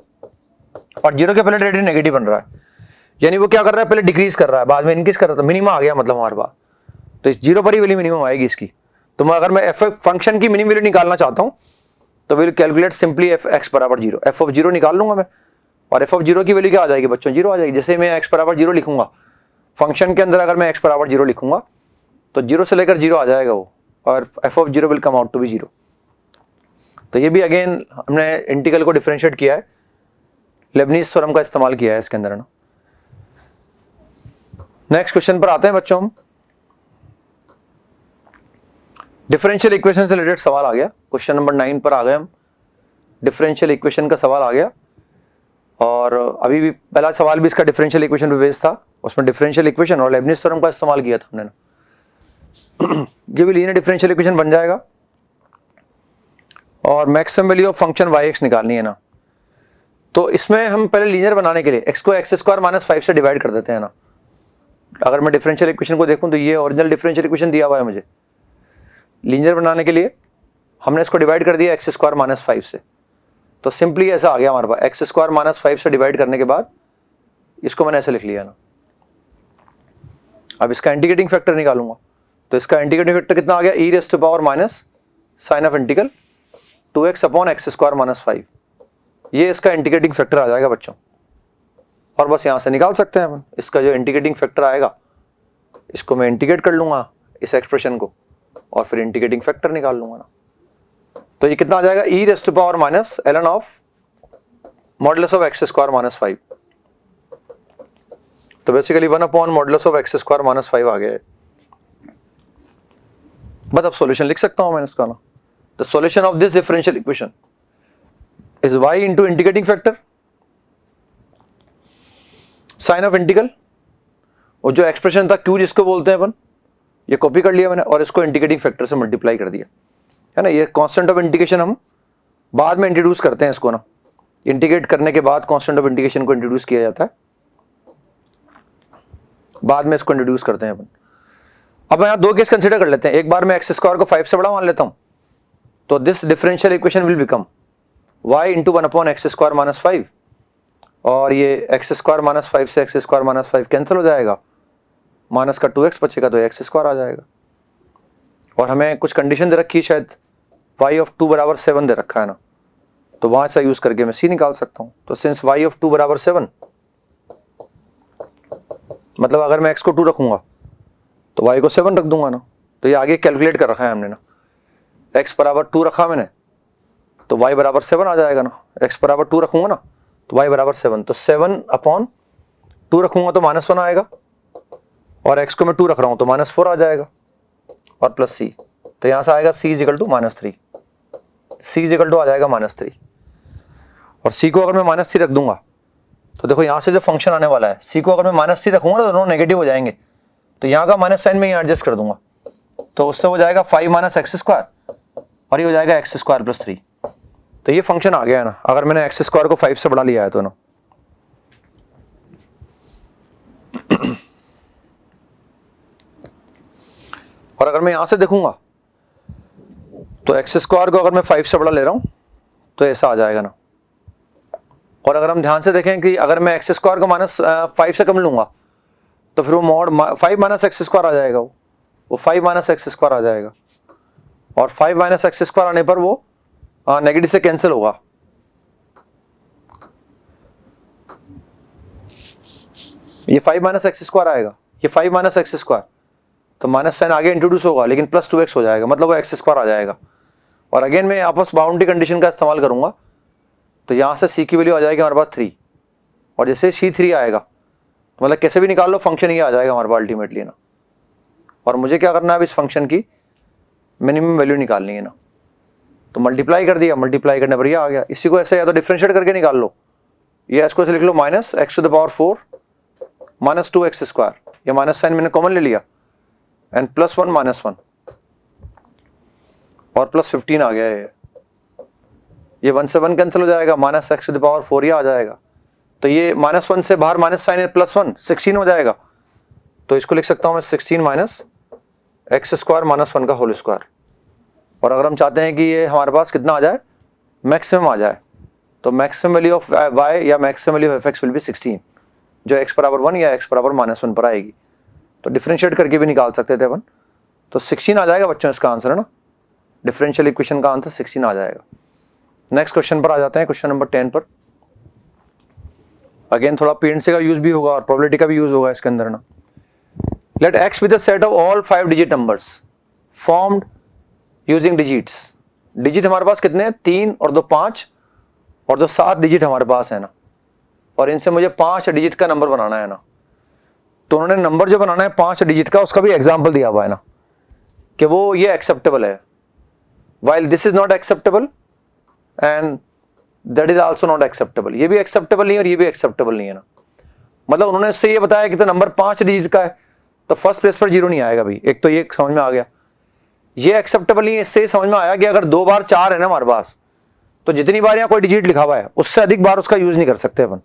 और जीरो के पहले डेरेटिव नेगेटिव बन रहा है यानी वो क्या कर रहा है पहले डिक्रीज कर रहा है बाद में इंक्रीज कर रहा था मिनिमम तो आ गया मतलब हमारे पास तो इस जीरो पर ही वैल्यू मिनिमम आएगी इसकी तो मैं अगर मैं एफ फंक्शन की मिनिमम वैल्यू निकालना चाहता हूँ तो will calculate simply f x बराबर जीरो एफ ऑफ जीरो निकाल लूंगा मैं और एफ ऑफ जीरो की वैल्यू क्या आ जाएगी बच्चों जीरो आ जाएगी जैसे मैं एक्स बराबर जीरो लिखूंगा फंक्शन के अंदर अगर मैं एक्स बराबर जीरो लिखूंगा तो जीरो से लेकर जीरो आ जाएगा वो और f of zero will come out to be zero तो ये भी अगेन हमने इंटीगल को डिफ्रेंशिएट किया है लेबनीज थ्योरम का इस्तेमाल किया है इसके अंदर ना नेक्स्ट क्वेश्चन पर आते हैं बच्चों हम डिफरेंशियल इक्वेशन से रिलेटेड सवाल आ गया क्वेश्चन नंबर नाइन पर आ गए हम डिफरेंशियल इक्वेशन का सवाल आ गया और अभी भी पहला सवाल भी इसका डिफरेंशियल इक्वेशन पे बेस्ड था उसमें डिफरेंशियल इक्वेशन और लेबनिस थ्योरम का इस्तेमाल किया था हमने ना ये भी लीनियर डिफरेंशियल इक्वेशन बन जाएगा और maximum value of function y x निकालनी है ना तो इसमें हम पहले लीनियर बनाने के लिए एक्स को एक्स स्क्वायर माइनस फाइव से डिवाइड कर देते हैं ना अगर मैं डिफरेंशियल इक्वेशन को देखूं तो ये ओरिजिनल डिफरेंशियल इक्वेशन दिया हुआ है मुझे लीनियर बनाने के लिए हमने इसको डिवाइड कर दिया एक्स स्क्वायर माइनस फाइव से तो सिंपली ऐसा आ गया हमारे पास एक्स स्क्वायर माइनस फाइव से डिवाइड करने के बाद इसको मैंने ऐसे लिख लिया ना अब इसका इंटीग्रेटिंग फैक्टर निकालूंगा तो इसका इंटीग्रेटिंग फैक्टर कितना आ गया e raised power minus sign of integral two x upon x square minus five ये इसका इंटीग्रेटिंग फैक्टर आ जाएगा बच्चों और बस यहाँ से निकाल सकते हैं अपन इसका जो इंटीग्रेटिंग फैक्टर आएगा इसको मैं इंटीग्रेट कर लूँगा इस एक्सप्रेशन को और फिर इंटीग्रेटिंग फैक्टर निकाल लूँगा ना तो ये कितना आ जाएगा e raised power minus l n of modulus of x square minus five तो basically one upon modulus of x square minus five आ गया है बस अब सोल्यूशन लिख सकता हूं मैंने उसका ना the solution of this differential equation is y into integrating factor sign of integral और जो एक्सप्रेशन था क्यू जिसको बोलते हैं अपन ये कॉपी कर लिया मैंने और इसको इंडिकेटिंग फैक्टर से मल्टीप्लाई कर दिया है ना ये कॉन्स्टेंट ऑफ इंडिकेशन हम बाद में इंट्रोड्यूस करते हैं इसको ना इंटीग्रेट करने के बाद कॉन्स्टेंट ऑफ इंडिकेशन को इंट्रोड्यूस किया जाता है बाद में इसको इंट्रोड्यूस करते हैं अपन अब यहाँ दो केस कंसिडर कर लेते हैं एक बार मैं एक्स स्क्वायर को फाइव से बड़ा मान लेता हूँ तो this differential equation will become y into one upon x square minus five और ये एक्स स्क्वायर माइनस फाइव से x square minus five cancel हो जाएगा माइनस का टू एक्स बचेगा तो एक्स स्क्वायर आ जाएगा और हमें कुछ कंडीशन दे रखी है शायद वाई ऑफ टू बराबर सेवन दे रखा है ना तो वहाँ से यूज़ करके मैं सी निकाल सकता हूँ तो सिंस वाई ऑफ टू बराबर सेवन मतलब अगर मैं एक्स को टू रखूँगा तो वाई को सेवन रख दूंगा ना तो ये आगे कैलकुलेट कर रखा है हमने ना एक्स बराबर टू रखा मैंने तो वाई बराबर सेवन आ जाएगा ना एक्स बराबर टू रखूंगा ना तो वाई बराबर सेवन तो सेवन अपॉन टू रखूंगा तो माइनस वन आएगा और एक्स को मैं टू रख रहा हूँ तो माइनस फोर आ जाएगा और प्लस सी तो यहाँ से आएगा C equal to minus three C equal to आ जाएगा माइनस थ्री और सी को अगर मैं माइनस थ्री रख दूंगा तो देखो यहाँ से जो फंक्शन आने वाला है सी को अगर मैं माइनस थ्री रखूंगा तो दोनों नेगेटिव हो जाएंगे तो यहाँ का माइनस साइन में यहाँ एडजस्ट कर दूंगा तो उससे हो जाएगा फाइव माइनस एक्स स्क्वायर और ये हो जाएगा एक्स स्क्वायर प्लस थ्री तो ये फंक्शन आ गया है ना अगर मैंने एक्स स्क्वायर को फाइव से बढ़ा लिया है तो ना [CLEARS THROAT] और अगर मैं यहां से देखूंगा तो एक्स स्क्वायर को अगर मैं फाइव से बड़ा ले रहा हूं तो ऐसा आ जाएगा ना और अगर हम ध्यान से देखें कि अगर मैं एक्स स्क्वायर को माइनस फाइव से कम लूंगा तो फिर वो mod five minus x square आ जाएगा वो वो फाइव माइनस एक्स स्क्वायर आ जाएगा और फाइव माइनस एक्स स्क्वायर आने पर वो नेगेटिव हाँ, से कैंसिल होगा ये फाइव माइनस एक्स स्क्वायर आएगा ये फाइव माइनस एक्स स्क्वायर तो माइनस साइन आगे इंट्रोड्यूस होगा लेकिन प्लस टू एक्स हो जाएगा मतलब वो एक्स स्क्वायर आ जाएगा और अगेन मैं आपस बाउंड्री कंडीशन का इस्तेमाल करूंगा तो यहाँ से सी की वैल्यू आ जाएगी हमारे पास थ्री और जैसे सी थ्री आएगा मतलब कैसे भी निकाल लो फंक्शन ये आ जाएगा हमारे पास अल्टीमेटली ना और मुझे क्या करना है अब इस फंक्शन की मिनिमम वैल्यू निकालनी है ना तो मल्टीप्लाई कर दिया मल्टीप्लाई करने पर ये आ गया इसी को ऐसे या तो डिफ्रेंशिएट करके निकाल लो ये इसको ऐसे लिख लो minus x to the power four minus two x square ये माइनस साइन मैंने कॉमन ले लिया and plus one minus one और प्लस फिफ्टीन आ गया है ये वन से वन कैंसिल हो जाएगा minus x to the power four ये आ जाएगा तो ये माइनस वन से बाहर माइनस साइन है प्लस वन सिक्सटीन हो जाएगा तो इसको लिख सकता हूँ मैं sixteen minus x square minus one का होल स्क्वायर और अगर हम चाहते हैं कि ये हमारे पास कितना आ जाए मैक्सिमम आ जाए तो मैक्सिमम वैल्यू ऑफ वाई या maximum value of x will भी सिक्सटीन जो एक्स बराबर वन या एक्स बराबर माइनस वन पर आएगी तो डिफ्रेंशिएट करके भी निकाल सकते थे अपन तो सिक्सटीन आ जाएगा बच्चों इसका आंसर है ना डिफरेंशियल इक्वेशन का आंसर सिक्सटीन आ जाएगा नेक्स्ट क्वेश्चन पर आ जाते हैं क्वेश्चन नंबर टेन पर अगेन थोड़ा पेंट का यूज भी होगा और प्रोबेबिलिटी का भी यूज होगा इसके अंदर ना let x with set of all five digit numbers formed using digits digit हमारे पास कितने हैं तीन और दो पाँच और दो सात डिजिट हमारे पास है ना और इनसे मुझे पाँच डिजिट का नंबर बनाना है ना तो उन्होंने नंबर जो बनाना है पाँच डिजिट का उसका भी एग्जाम्पल दिया हुआ है ना कि वो ये एक्सेप्टेबल है while this is not acceptable and that is also not acceptable ये भी एक्सेप्टेबल नहीं है और ये भी एक्सेप्टेबल नहीं है ना मतलब उन्होंने उससे ये बताया कि तो नंबर पाँच डिजिट का है तो फर्स्ट प्लेस पर जीरो नहीं आएगा भाई एक तो ये समझ में आ गया ये एक्सेप्टेबल नहीं है इससे समझ में आया कि अगर दो बार चार है ना हमारे पास तो जितनी बार यहाँ कोई डिजिट लिखा हुआ है उससे अधिक बार उसका यूज नहीं कर सकते अपन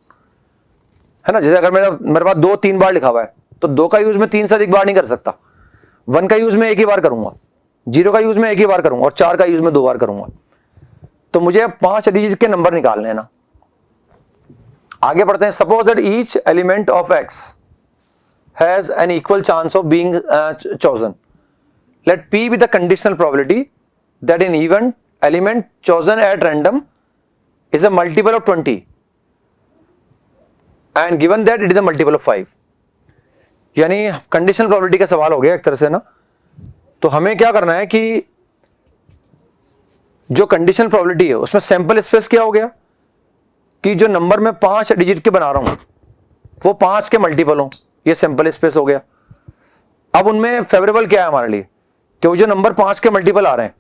है ना जैसे अगर मेरा मेरे पास दो तीन बार लिखा हुआ है तो दो का यूज में तीन से अधिक बार नहीं कर सकता वन का यूज में एक ही बार करूंगा जीरो का यूज में एक ही बार करूंगा और चार का यूज में दो बार करूंगा तो मुझे पांच डिजिट के नंबर निकालने ना आगे पढ़ते हैं suppose that each element of X has an equal chance of being chosen let P B conditional probability that in event element chosen at random is a multiple of twenty and given that it is a multiple of five यानी conditional probability का सवाल हो गया एक तरह से ना तो हमें क्या करना है कि जो कंडीशन प्रोबेबिलिटी है उसमें सैंपल स्पेस क्या हो गया कि जो नंबर में पांच डिजिट के बना रहा हूं वो पांच के मल्टीपल हो ये सैंपल स्पेस हो गया अब उनमें फेवरेबल क्या है हमारे लिए कि वो जो नंबर पांच के मल्टीपल आ रहे हैं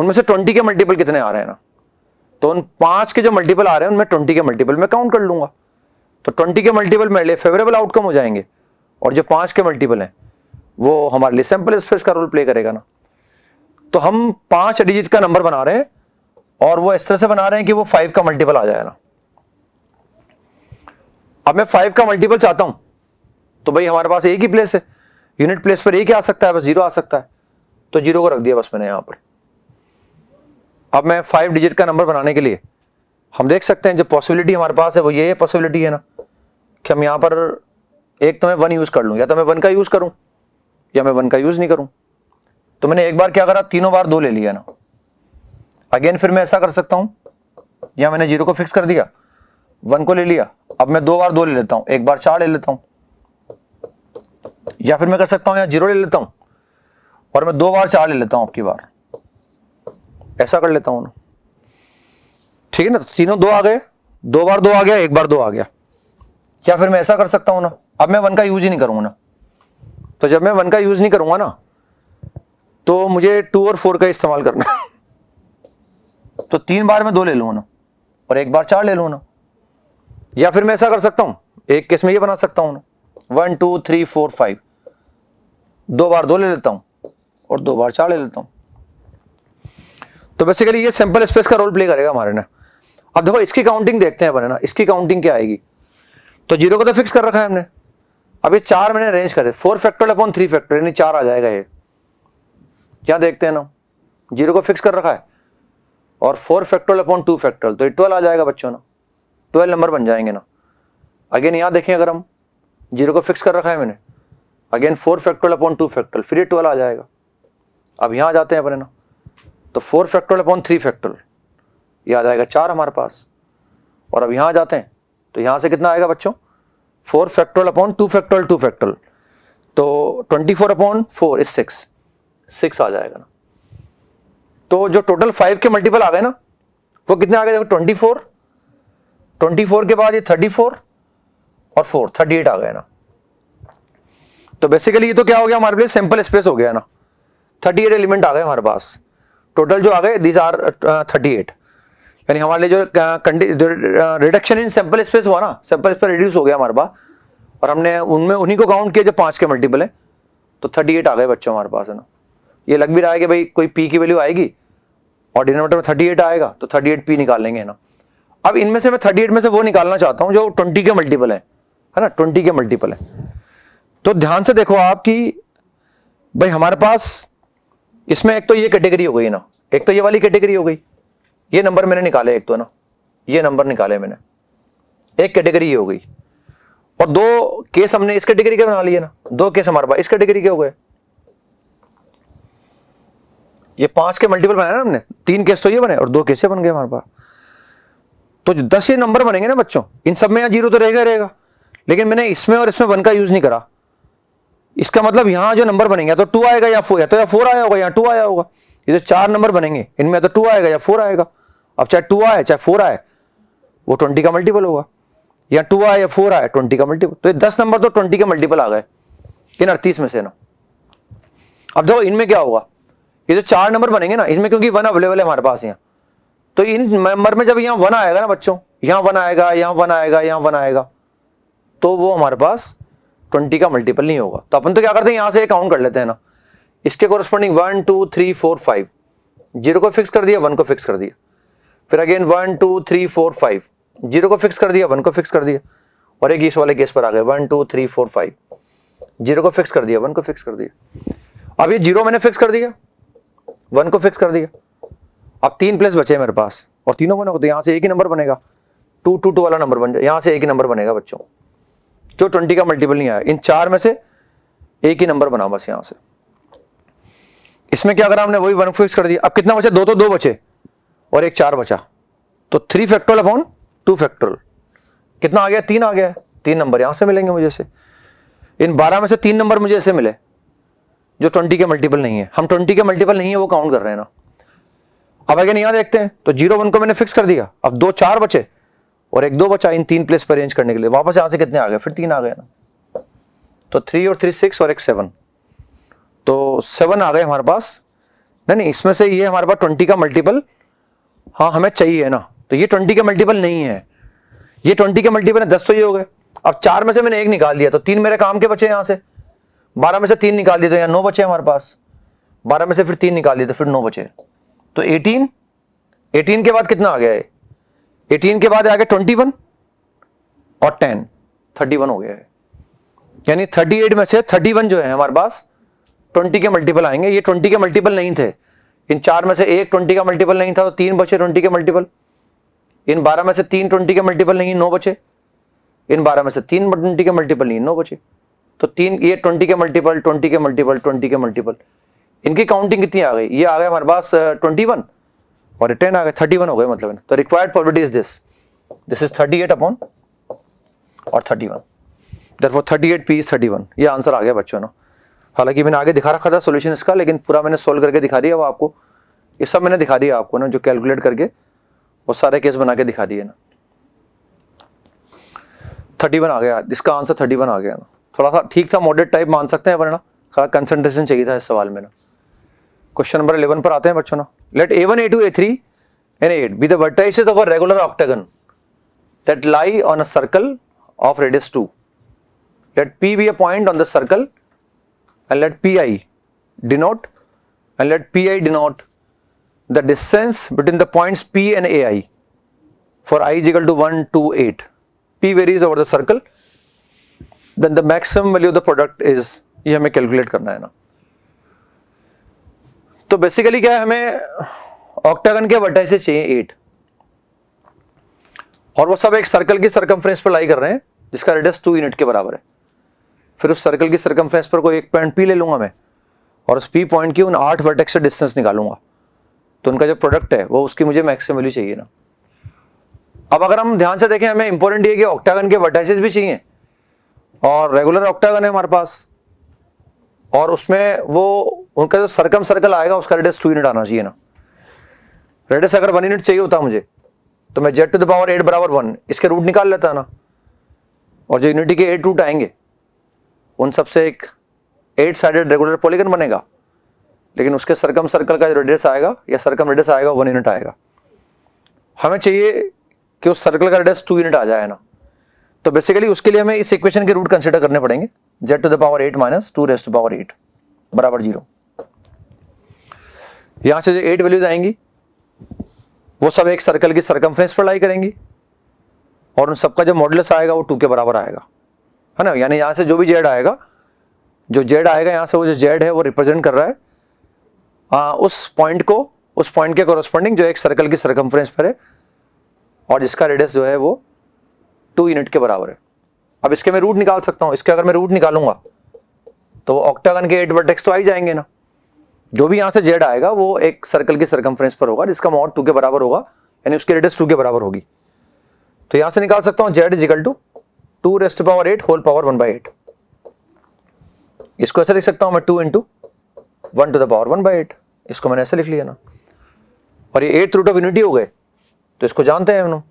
उनमें से ट्वेंटी के मल्टीपल कितने आ रहे हैं ना तो उन पांच के जो मल्टीपल आ रहे हैं उनमें ट्वेंटी के मल्टीपल मैं काउंट कर लूंगा तो ट्वेंटी के मल्टीपल मेरे लिए फेवरेबल आउटकम हो जाएंगे और जो पांच के मल्टीपल हैं वो हमारे लिए सैंपल स्पेस का रोल प्ले करेगा ना तो हम पांच डिजिट का नंबर बना रहे हैं और वो इस तरह से बना रहे हैं कि वो फाइव का मल्टीपल आ जाए ना अब मैं फाइव का मल्टीपल चाहता हूं तो भाई हमारे पास एक ही प्लेस है यूनिट प्लेस पर एक ही आ सकता है बस जीरो आ सकता है तो जीरो को रख दिया बस मैंने यहां पर अब मैं फाइव डिजिट का नंबर बनाने के लिए हम देख सकते हैं जो पॉसिबिलिटी हमारे पास है वो ये पॉसिबिलिटी है ना कि हम यहां पर एक तो मैं वन यूज़ कर लूँ या तो मैं वन का यूज़ करूँ या मैं वन का यूज़ नहीं करूँ तो मैंने एक बार क्या करा तीनों बार दो ले लिया ना अगेन फिर मैं ऐसा कर सकता हूं या मैंने जीरो को फिक्स कर दिया वन को ले लिया अब मैं दो बार दो ले लेता हूं एक बार चार ले लेता हूं या फिर मैं कर सकता हूं या जीरो ले लेता हूं और मैं दो बार चार ले लेता हूं आपकी बार ऐसा कर लेता हूं ना ठीक है ना तो तीनों दो आ गए दो बार दो आ गया एक बार दो आ गया या फिर मैं ऐसा कर सकता हूं ना अब मैं वन का यूज ही नहीं करूंगा ना तो जब मैं वन का यूज नहीं करूंगा ना तो मुझे टू और फोर का इस्तेमाल करना है तो तीन बार में दो ले लूँ ना और एक बार चार ले लू ना या फिर मैं ऐसा कर सकता हूं एक केस में ये बना सकता हूं ना one two three four five दो बार दो ले लेता हूं और दो बार चार ले लेता हूं तो बेसिकली ये सिंपल स्पेस का रोल प्ले करेगा हमारे ना अब देखो इसकी काउंटिंग देखते हैं अपने ना इसकी काउंटिंग क्या आएगी तो जीरो को तो फिक्स कर रखा है हमने अभी चार मैंने अरेंज करे four factor upon three factor यानी चार आ जाएगा ये क्या देखते हैं ना जीरो को फिक्स कर रखा है और four factorial upon two factorial तो ये ट्वेल्व आ जाएगा बच्चों ना ट्वेल्व नंबर बन जाएंगे ना अगेन यहाँ देखें अगर हम जीरो को फिक्स कर रखा है मैंने again four factorial upon two factorial फिर ये ट्वेल्व आ जाएगा अब यहाँ जाते हैं अपने ना तो four factorial upon three factorial ये आ जाएगा चार हमारे पास और अब यहाँ जाते हैं तो यहाँ से कितना आएगा बच्चों four factorial upon two factorial two factorial तो twenty four upon four is six six आ जाएगा ना तो जो टोटल फाइव के मल्टीपल आ गए ना वो कितने आ गए देखो ट्वेंटी फोर ट्वेंटी फोर के बाद ये थर्टी फोर और फोर थर्टी एट आ गए ना तो बेसिकली ये तो क्या हो गया हमारे लिए सिंपल स्पेस हो गया ना थर्टी एट एलिमेंट आ गए हमारे पास टोटल जो आ गए दीज आर थर्टी एट यानी हमारे लिए जो रिडक्शन इन सैंपल स्पेस हुआ ना सैंपल स्पेस रिड्यूस हो गया हमारे पास और हमने उनमें उन्हीं को काउंट किया जो पांच के मल्टीपल है तो थर्टी एट आ गए बच्चों हमारे पास है ना ये लग भी रहा है कि भाई कोई पी की वैल्यू आएगी और डिनोमीटर में थर्टी एट आएगा तो थर्टी एट पी निकाल लेंगे ना अब इनमें से मैं थर्टी एट में से वो निकालना चाहता हूँ जो ट्वेंटी के मल्टीपल है है ना ट्वेंटी के मल्टीपल है तो ध्यान से देखो आप कि भाई हमारे पास इसमें एक तो ये कैटेगरी हो गई ना एक तो ये वाली कैटेगरी हो गई ये नंबर मैंने निकाले एक तो ना ये नंबर निकाले मैंने एक कैटेगरी ये हो गई और दो केस हमने इस कैटेगरी के बना लिए ना दो केस हमारे पास इस कैटेगरी के हो गए ये पांच के मल्टीपल बनाए ना हमने तीन केस तो ये बने और दो केसे बन गए हमारे पास तो जो दस ये नंबर बनेंगे ना बच्चों इन सब में यहाँ जीरो तो रहेगा रहेगा लेकिन मैंने इसमें और इसमें वन का यूज नहीं करा इसका मतलब यहाँ जो नंबर बनेंगे तो टू आएगा या फोर या तो या फोर आया होगा या टू आया होगा ये जो तो चार नंबर बनेंगे इनमें तो टू आएगा या फोर आएगा अब चाहे टू आए चाहे फोर आए वो ट्वेंटी का मल्टीपल होगा या टू आए या फोर आए ट्वेंटी का मल्टीपल तो ये दस नंबर तो ट्वेंटी के मल्टीपल आ गए इन अड़तीस में से ना अब देखो इनमें क्या होगा ये जो चार नंबर बनेंगे ना इसमें क्योंकि वन अवेलेबल है हमारे पास यहाँ तो इन नंबर में जब यहाँ वन आएगा ना बच्चों यहाँ वन आएगा यहाँ वन आएगा यहाँ वन आएगा तो वो हमारे पास ट्वेंटी का मल्टीपल नहीं होगा तो अपन तो क्या करते हैं यहाँ से काउंट कर लेते हैं ना इसके corresponding one two three four five zero को फिक्स कर दिया वन को फिक्स कर दिया फिर again one two three four five zero को फिक्स कर दिया वन को फिक्स कर दिया और एक इस वाले केस पर आ गए one two three four five zero को फिक्स कर दिया वन को फिक्स कर दिया अब ये जीरो मैंने फिक्स कर दिया वन को फिक्स कर दिया अब तीन प्लेस बचे मेरे पास और तीनों बनोगे तो यहाँ से एक ही नंबर बनेगा टू टू टू वाला नंबर बन जाए यहाँ से एक ही नंबर बनेगा बच्चों जो ट्वेंटी का मल्टीपल नहीं आया इन चार में से एक ही नंबर बना बस यहाँ से इसमें क्या करा हमने वही वन फिक्स कर दिया अब कितना बचा दो तो दो बचे और एक चार बचा तो three factorial upon two factorial कितना आ गया तीन आ गया तीन नंबर यहां से मिलेंगे मुझे से इन बारह में से तीन नंबर मुझे ऐसे मिले जो ट्वेंटी के मल्टीपल नहीं है हम ट्वेंटी के मल्टीपल नहीं है वो काउंट कर रहे हैं ना अब अगर यहाँ देखते हैं तो जीरो वन को मैंने फिक्स कर दिया अब दो चार बचे और एक दो बचा इन तीन प्लेस पर अरेंज करने के लिए वापस यहाँ से कितने आ गए फिर तीन आ गए ना तो थ्री और थ्री सिक्स और एक सेवन तो सेवन आ गए हमारे पास नहीं नहीं इसमें से ये हमारे पास ट्वेंटी का मल्टीपल हाँ हमें चाहिए ना तो ये ट्वेंटी का मल्टीपल नहीं है ये ट्वेंटी के मल्टीपल है दस तो ये हो गए अब चार में से मैंने एक निकाल दिया तो तीन मेरे काम के बचे यहाँ से बारह में से तीन निकाल दिए तो यहाँ नौ बचे हमारे पास बारह में से फिर तीन निकाल दिए तो फिर नौ बचे तो एटीन एटीन के बाद कितना आ गया है एटीन के बाद आ गया ट्वेंटी वन और टेन थर्टी वन हो गया है यानी थर्टी एट में से थर्टी वन जो है हमारे पास ट्वेंटी के मल्टीपल आएंगे ये ट्वेंटी के मल्टीपल नहीं थे इन चार में से एक ट्वेंटी का मल्टीपल नहीं था तो तीन बचे ट्वेंटी के मल्टीपल इन बारह में से तीन ट्वेंटी के मल्टीपल नहीं नौ बचे इन बारह में से तीन ट्वेंटी के मल्टीपल नहीं नौ बचे तो तीन ये ट्वेंटी के मल्टीपल ट्वेंटी के मल्टीपल ट्वेंटी के मल्टीपल इनकी काउंटिंग कितनी आ गई ये आ गए हमारे पास ट्वेंटी uh, वन और टेन आ गए थर्टी वन हो गए मतलब तो required property is this this is thirty eight upon और thirty one there thirty eight P is thirty one ये आंसर आ गया बच्चों ने हालांकि मैंने आगे दिखा रखा था सोल्यूशन इसका लेकिन पूरा मैंने सोल्व करके दिखा दिया वो आपको ये सब मैंने दिखा दिया आपको ना जो कैलकुलेट करके वो सारे केस बना के दिखा दिए ना थर्टी वन आ गया इसका आंसर थर्टी वन आ गया ना थोड़ा सा ठीक सा मॉडरेट टाइप मान सकते हैं वरना खरा कंसंट्रेशन चाहिए था इस सवाल में ना क्वेश्चन नंबर इलेवन पर आते हैं बच्चों ना let A one A two A three and eight be vertices of a regular octagon that lie on a circle of radius two let P be a point on the circle and let P I denote and let P I denote the distance between the point P and A I for I equal to one to eight P varies over the circle then the maximum value of the product is ये हमें calculate करना है ना तो basically क्या है हमें octagon के वर्टाइसेस चाहिए एट और वो सब एक सर्कल की फ्रेंस पर लाई कर रहे हैं जिसका रेडियस टू यूनिट के बराबर है फिर उस सर्कल की फ्रेंस पर कोई एक पॉइंट पी ले लूंगा मैं और उस पी पॉइंट की उन आठ वर्टेक्स से डिस्टेंस निकालूंगा तो उनका जो प्रोडक्ट है वो उसकी मुझे मैक्सिमम वैल्यू चाहिए ना अब अगर हम ध्यान से देखें हमें इंपॉर्टेंट ये कि ऑक्टागन के वर्टाइसिस भी चाहिए और रेगुलर ऑक्टागन है हमारे पास और उसमें वो उनका जो सरकम सर्कल आएगा उसका रेडियस टू यूनिट आना चाहिए ना रेडियस अगर वन यूनिट चाहिए होता मुझे तो मैं Z to the power eight बराबर वन इसके रूट निकाल लेता ना और जो यूनिटी के एट रूट आएंगे उन सबसे एक एट साइडेड रेगुलर पोलिगन बनेगा लेकिन उसके सरकम सर्कल का जो रेडियस आएगा या सरकम रेडियस आएगा वन यूनिट आएगा हमें चाहिए कि उस सर्कल का रेडियस टू यूनिट आ जाए ना तो बेसिकली उसके लिए हमें इस इक्वेशन के रूट कंसिडर करने पड़ेंगे Z to the power eight minus two raised power eight बराबर जीरो यहाँ से जो एट वैल्यूज आएंगी वो सब एक सर्कल की सरकमफ्रेंस पर लाई करेंगी और उन सबका जो मॉडल्स आएगा वो टू के बराबर आएगा है ना यानी यहाँ से जो भी जेड आएगा जो जेड आएगा यहाँ से वो जो जेड है वो रिप्रेजेंट कर रहा है आ, उस पॉइंट को उस पॉइंट के कॉरस्पॉन्डिंग जो एक सर्कल की सरकमफ्रेंस पर है और जिसका रेडियस जो है वो टू यूनिट के बराबर है अब इसके मैं रूट निकाल सकता हूँ इसके अगर मैं रूट निकालूंगा तो ऑक्टागन के एट वर्टेक्स तो आ ही जाएंगे ना जो भी यहाँ से जेड आएगा वो एक सर्कल की सरकमफ्रेंस पर होगा जिसका मॉड टू के बराबर होगा यानी उसकी रेडियस टू के बराबर होगी तो यहाँ से निकाल सकता हूँ Z equal to two raised power eight whole power one by eight इसको ऐसा लिख सकता हूँ मैं two into one to the power one by eight इसको मैंने ऐसा लिख लिया ना और ये एट रूट ऑफ यूनिटी हो गए तो इसको जानते हैं हम लोग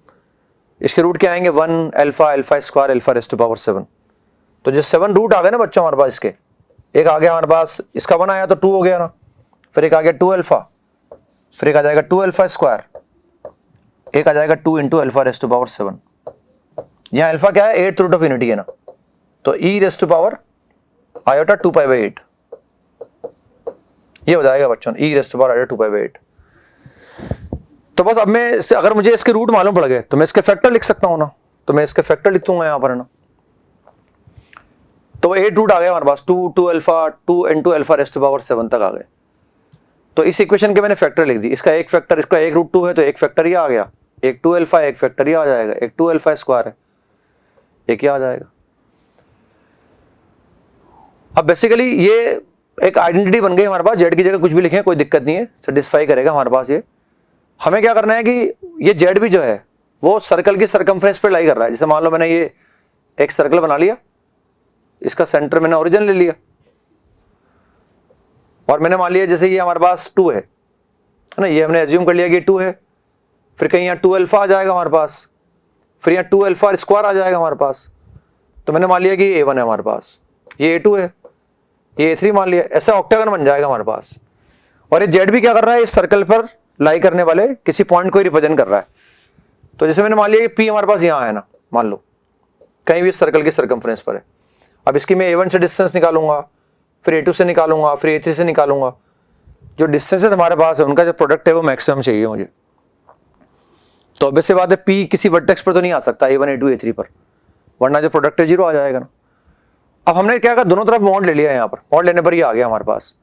इसके रूट क्या आएंगे one alpha alpha square alpha raised power seven तो जो सेवन रूट आ गए ना बच्चों हमारे पास इसके एक आ गया हमारे पास इसका वन आया तो टू हो गया ना फिर एक आ गया टू अल्फा फिर एक आ जाएगा टू अल्फा स्क्वायर एक आ जाएगा two into alpha raised power seven यहाँ अल्फा क्या है एट रूट ऑफ यूनिटी है ना तो e rest to power iota two pi by eight ये हो जाएगा बच्चों ई rest to power iota two pi by eight तो बस अब मैं अगर मुझे इसके रूट मालूम पड़ गए तो मैं इसके फैक्टर लिख सकता हूँ ना तो मैं इसके फैक्टर लिख दूंगा यहाँ पर है ना तो एट रूट आ गया हमारे पास two two alpha to N two alpha raised power seven तक आ गए तो इस इक्वेशन के मैंने फैक्टर लिख दी इसका एक फैक्टर इसका एक रूट टू है तो एक फैक्टर ही आ गया एक टू अल्फा एक फैक्टर ही आ जाएगा एक टू अल्फा स्क्वायर है एक ही आ जाएगा अब बेसिकली ये एक आइडेंटिटी बन गई हमारे पास जेड की जगह कुछ भी लिखे कोई दिक्कत नहीं है सेटिस्फाई करेगा हमारे पास ये हमें क्या करना है कि ये जेड भी जो है वो सर्कल की सर्कम्फ्रेंस पे लाई कर रहा है जैसे मान लो मैंने ये एक सर्कल बना लिया इसका सेंटर मैंने ओरिजिन ले लिया और मैंने मान लिया जैसे ये हमारे पास टू है ना ये हमने एज्यूम कर लिया कि टू है फिर कहीं यहाँ टू अल्फा आ जाएगा हमारे पास फिर यहाँ टू अल्फा स्क्वायर आ जाएगा हमारे पास तो मैंने मान लिया कि ए वन है हमारे पास ये ए टू है ये ए थ्री मान लिया ऐसा ऑक्टागन बन जाएगा हमारे पास और ये जेड भी क्या कर रहा है इस सर्कल पर लाई करने वाले किसी पॉइंट को ही रिप्रेजेंट कर रहा है तो जैसे मैंने मान लिया कि पी हमारे पास यहाँ है ना मान लो कहीं भी सर्कल की सर्कम्फ्रेंस पर है अब इसकी मैं ए वन से डिस्टेंस निकालूंगा फिर ए टू से निकालूंगा फिर ए थ्री से निकालूंगा जो है हमारे पास है उनका जो प्रोडक्ट है वो मैक्सिमम चाहिए मुझे तो अब इससे बात है पी किसी वर्टेक्स पर तो नहीं आ सकता A one A two A three पर वरना जो प्रोडक्ट है जीरो आ जाएगा ना अब हमने क्या कहा दोनों तरफ मॉड ले लिया यहाँ पर मॉड लेने पर ही आ गया हमारे पास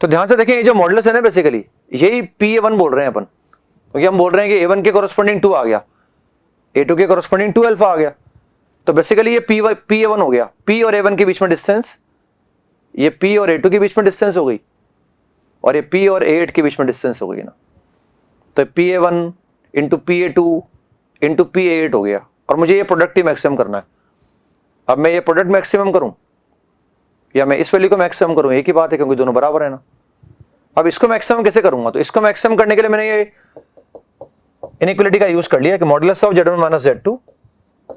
तो ध्यान से देखें ये जो मॉडल्स है ना बेसिकली यही पी ए वन बोल रहे हैं अपन क्योंकि हम बोल रहे हैं कि ए वन के कॉरस्पॉन्डिंग टू आ गया ए टू के कॉरस्पॉन्डिंग टू एल्फा आ गया तो बेसिकली ये पी पी ए वन हो गया पी और ए वन के बीच में डिस्टेंस ये पी और ए टू के बीच में डिस्टेंस हो गई और ये पी और ए एट के बीच में डिस्टेंस हो गई ना तो P A one into P A two into P A eight हो गया और मुझे ये प्रोडक्ट ही मैक्सिमम करना है अब मैं ये प्रोडक्ट मैक्सिमम करूँ या मैं इस वैल्यू को मैक्सिमम करूँ एक ही बात है क्योंकि दोनों बराबर है ना अब इसको मैक्सिमम कैसे करूंगा तो इसको मैक्सिमम करने के लिए मैंने ये इनइक्वलिटी का यूज कर लिया कि modulus of Z one minus Z two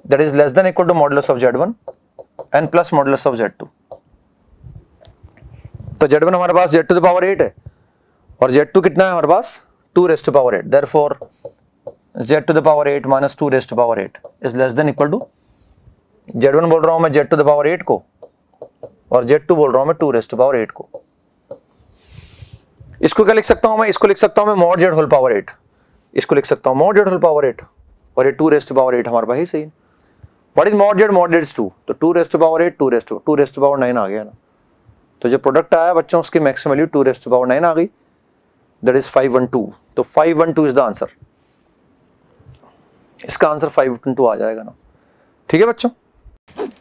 that is less than equal to modulus of Z one and plus modulus of Z two तो जेड वन हमारे पास Z to the power eight है और Z two कितना है हमारे पास two raised to power eight therefore Z to the power eight minus two raised to power eight is less than equal to Z one बोल रहा हूं मैं Z to the power eight को और जेड टू बोल रहा हूं मैं टू रेस्ट पावर एट को इसको क्या लिख सकता हूं मैं इसको लिख सकता हूं मैं mod Z whole power eight इसको लिख सकता हूं mod Z whole power eight और ये टू रेस्ट पावर एट हमारे पास ही सही है what is mod Z mod Z two तो two raised power eight two raised to raised power nine आ गया ना तो जो प्रोडक्ट आया बच्चों उसकी maximum value two raised power nine आ गई that is five one two तो five one two is the answer इसका आंसर फाइव वन टू आ जाएगा ना ठीक है बच्चों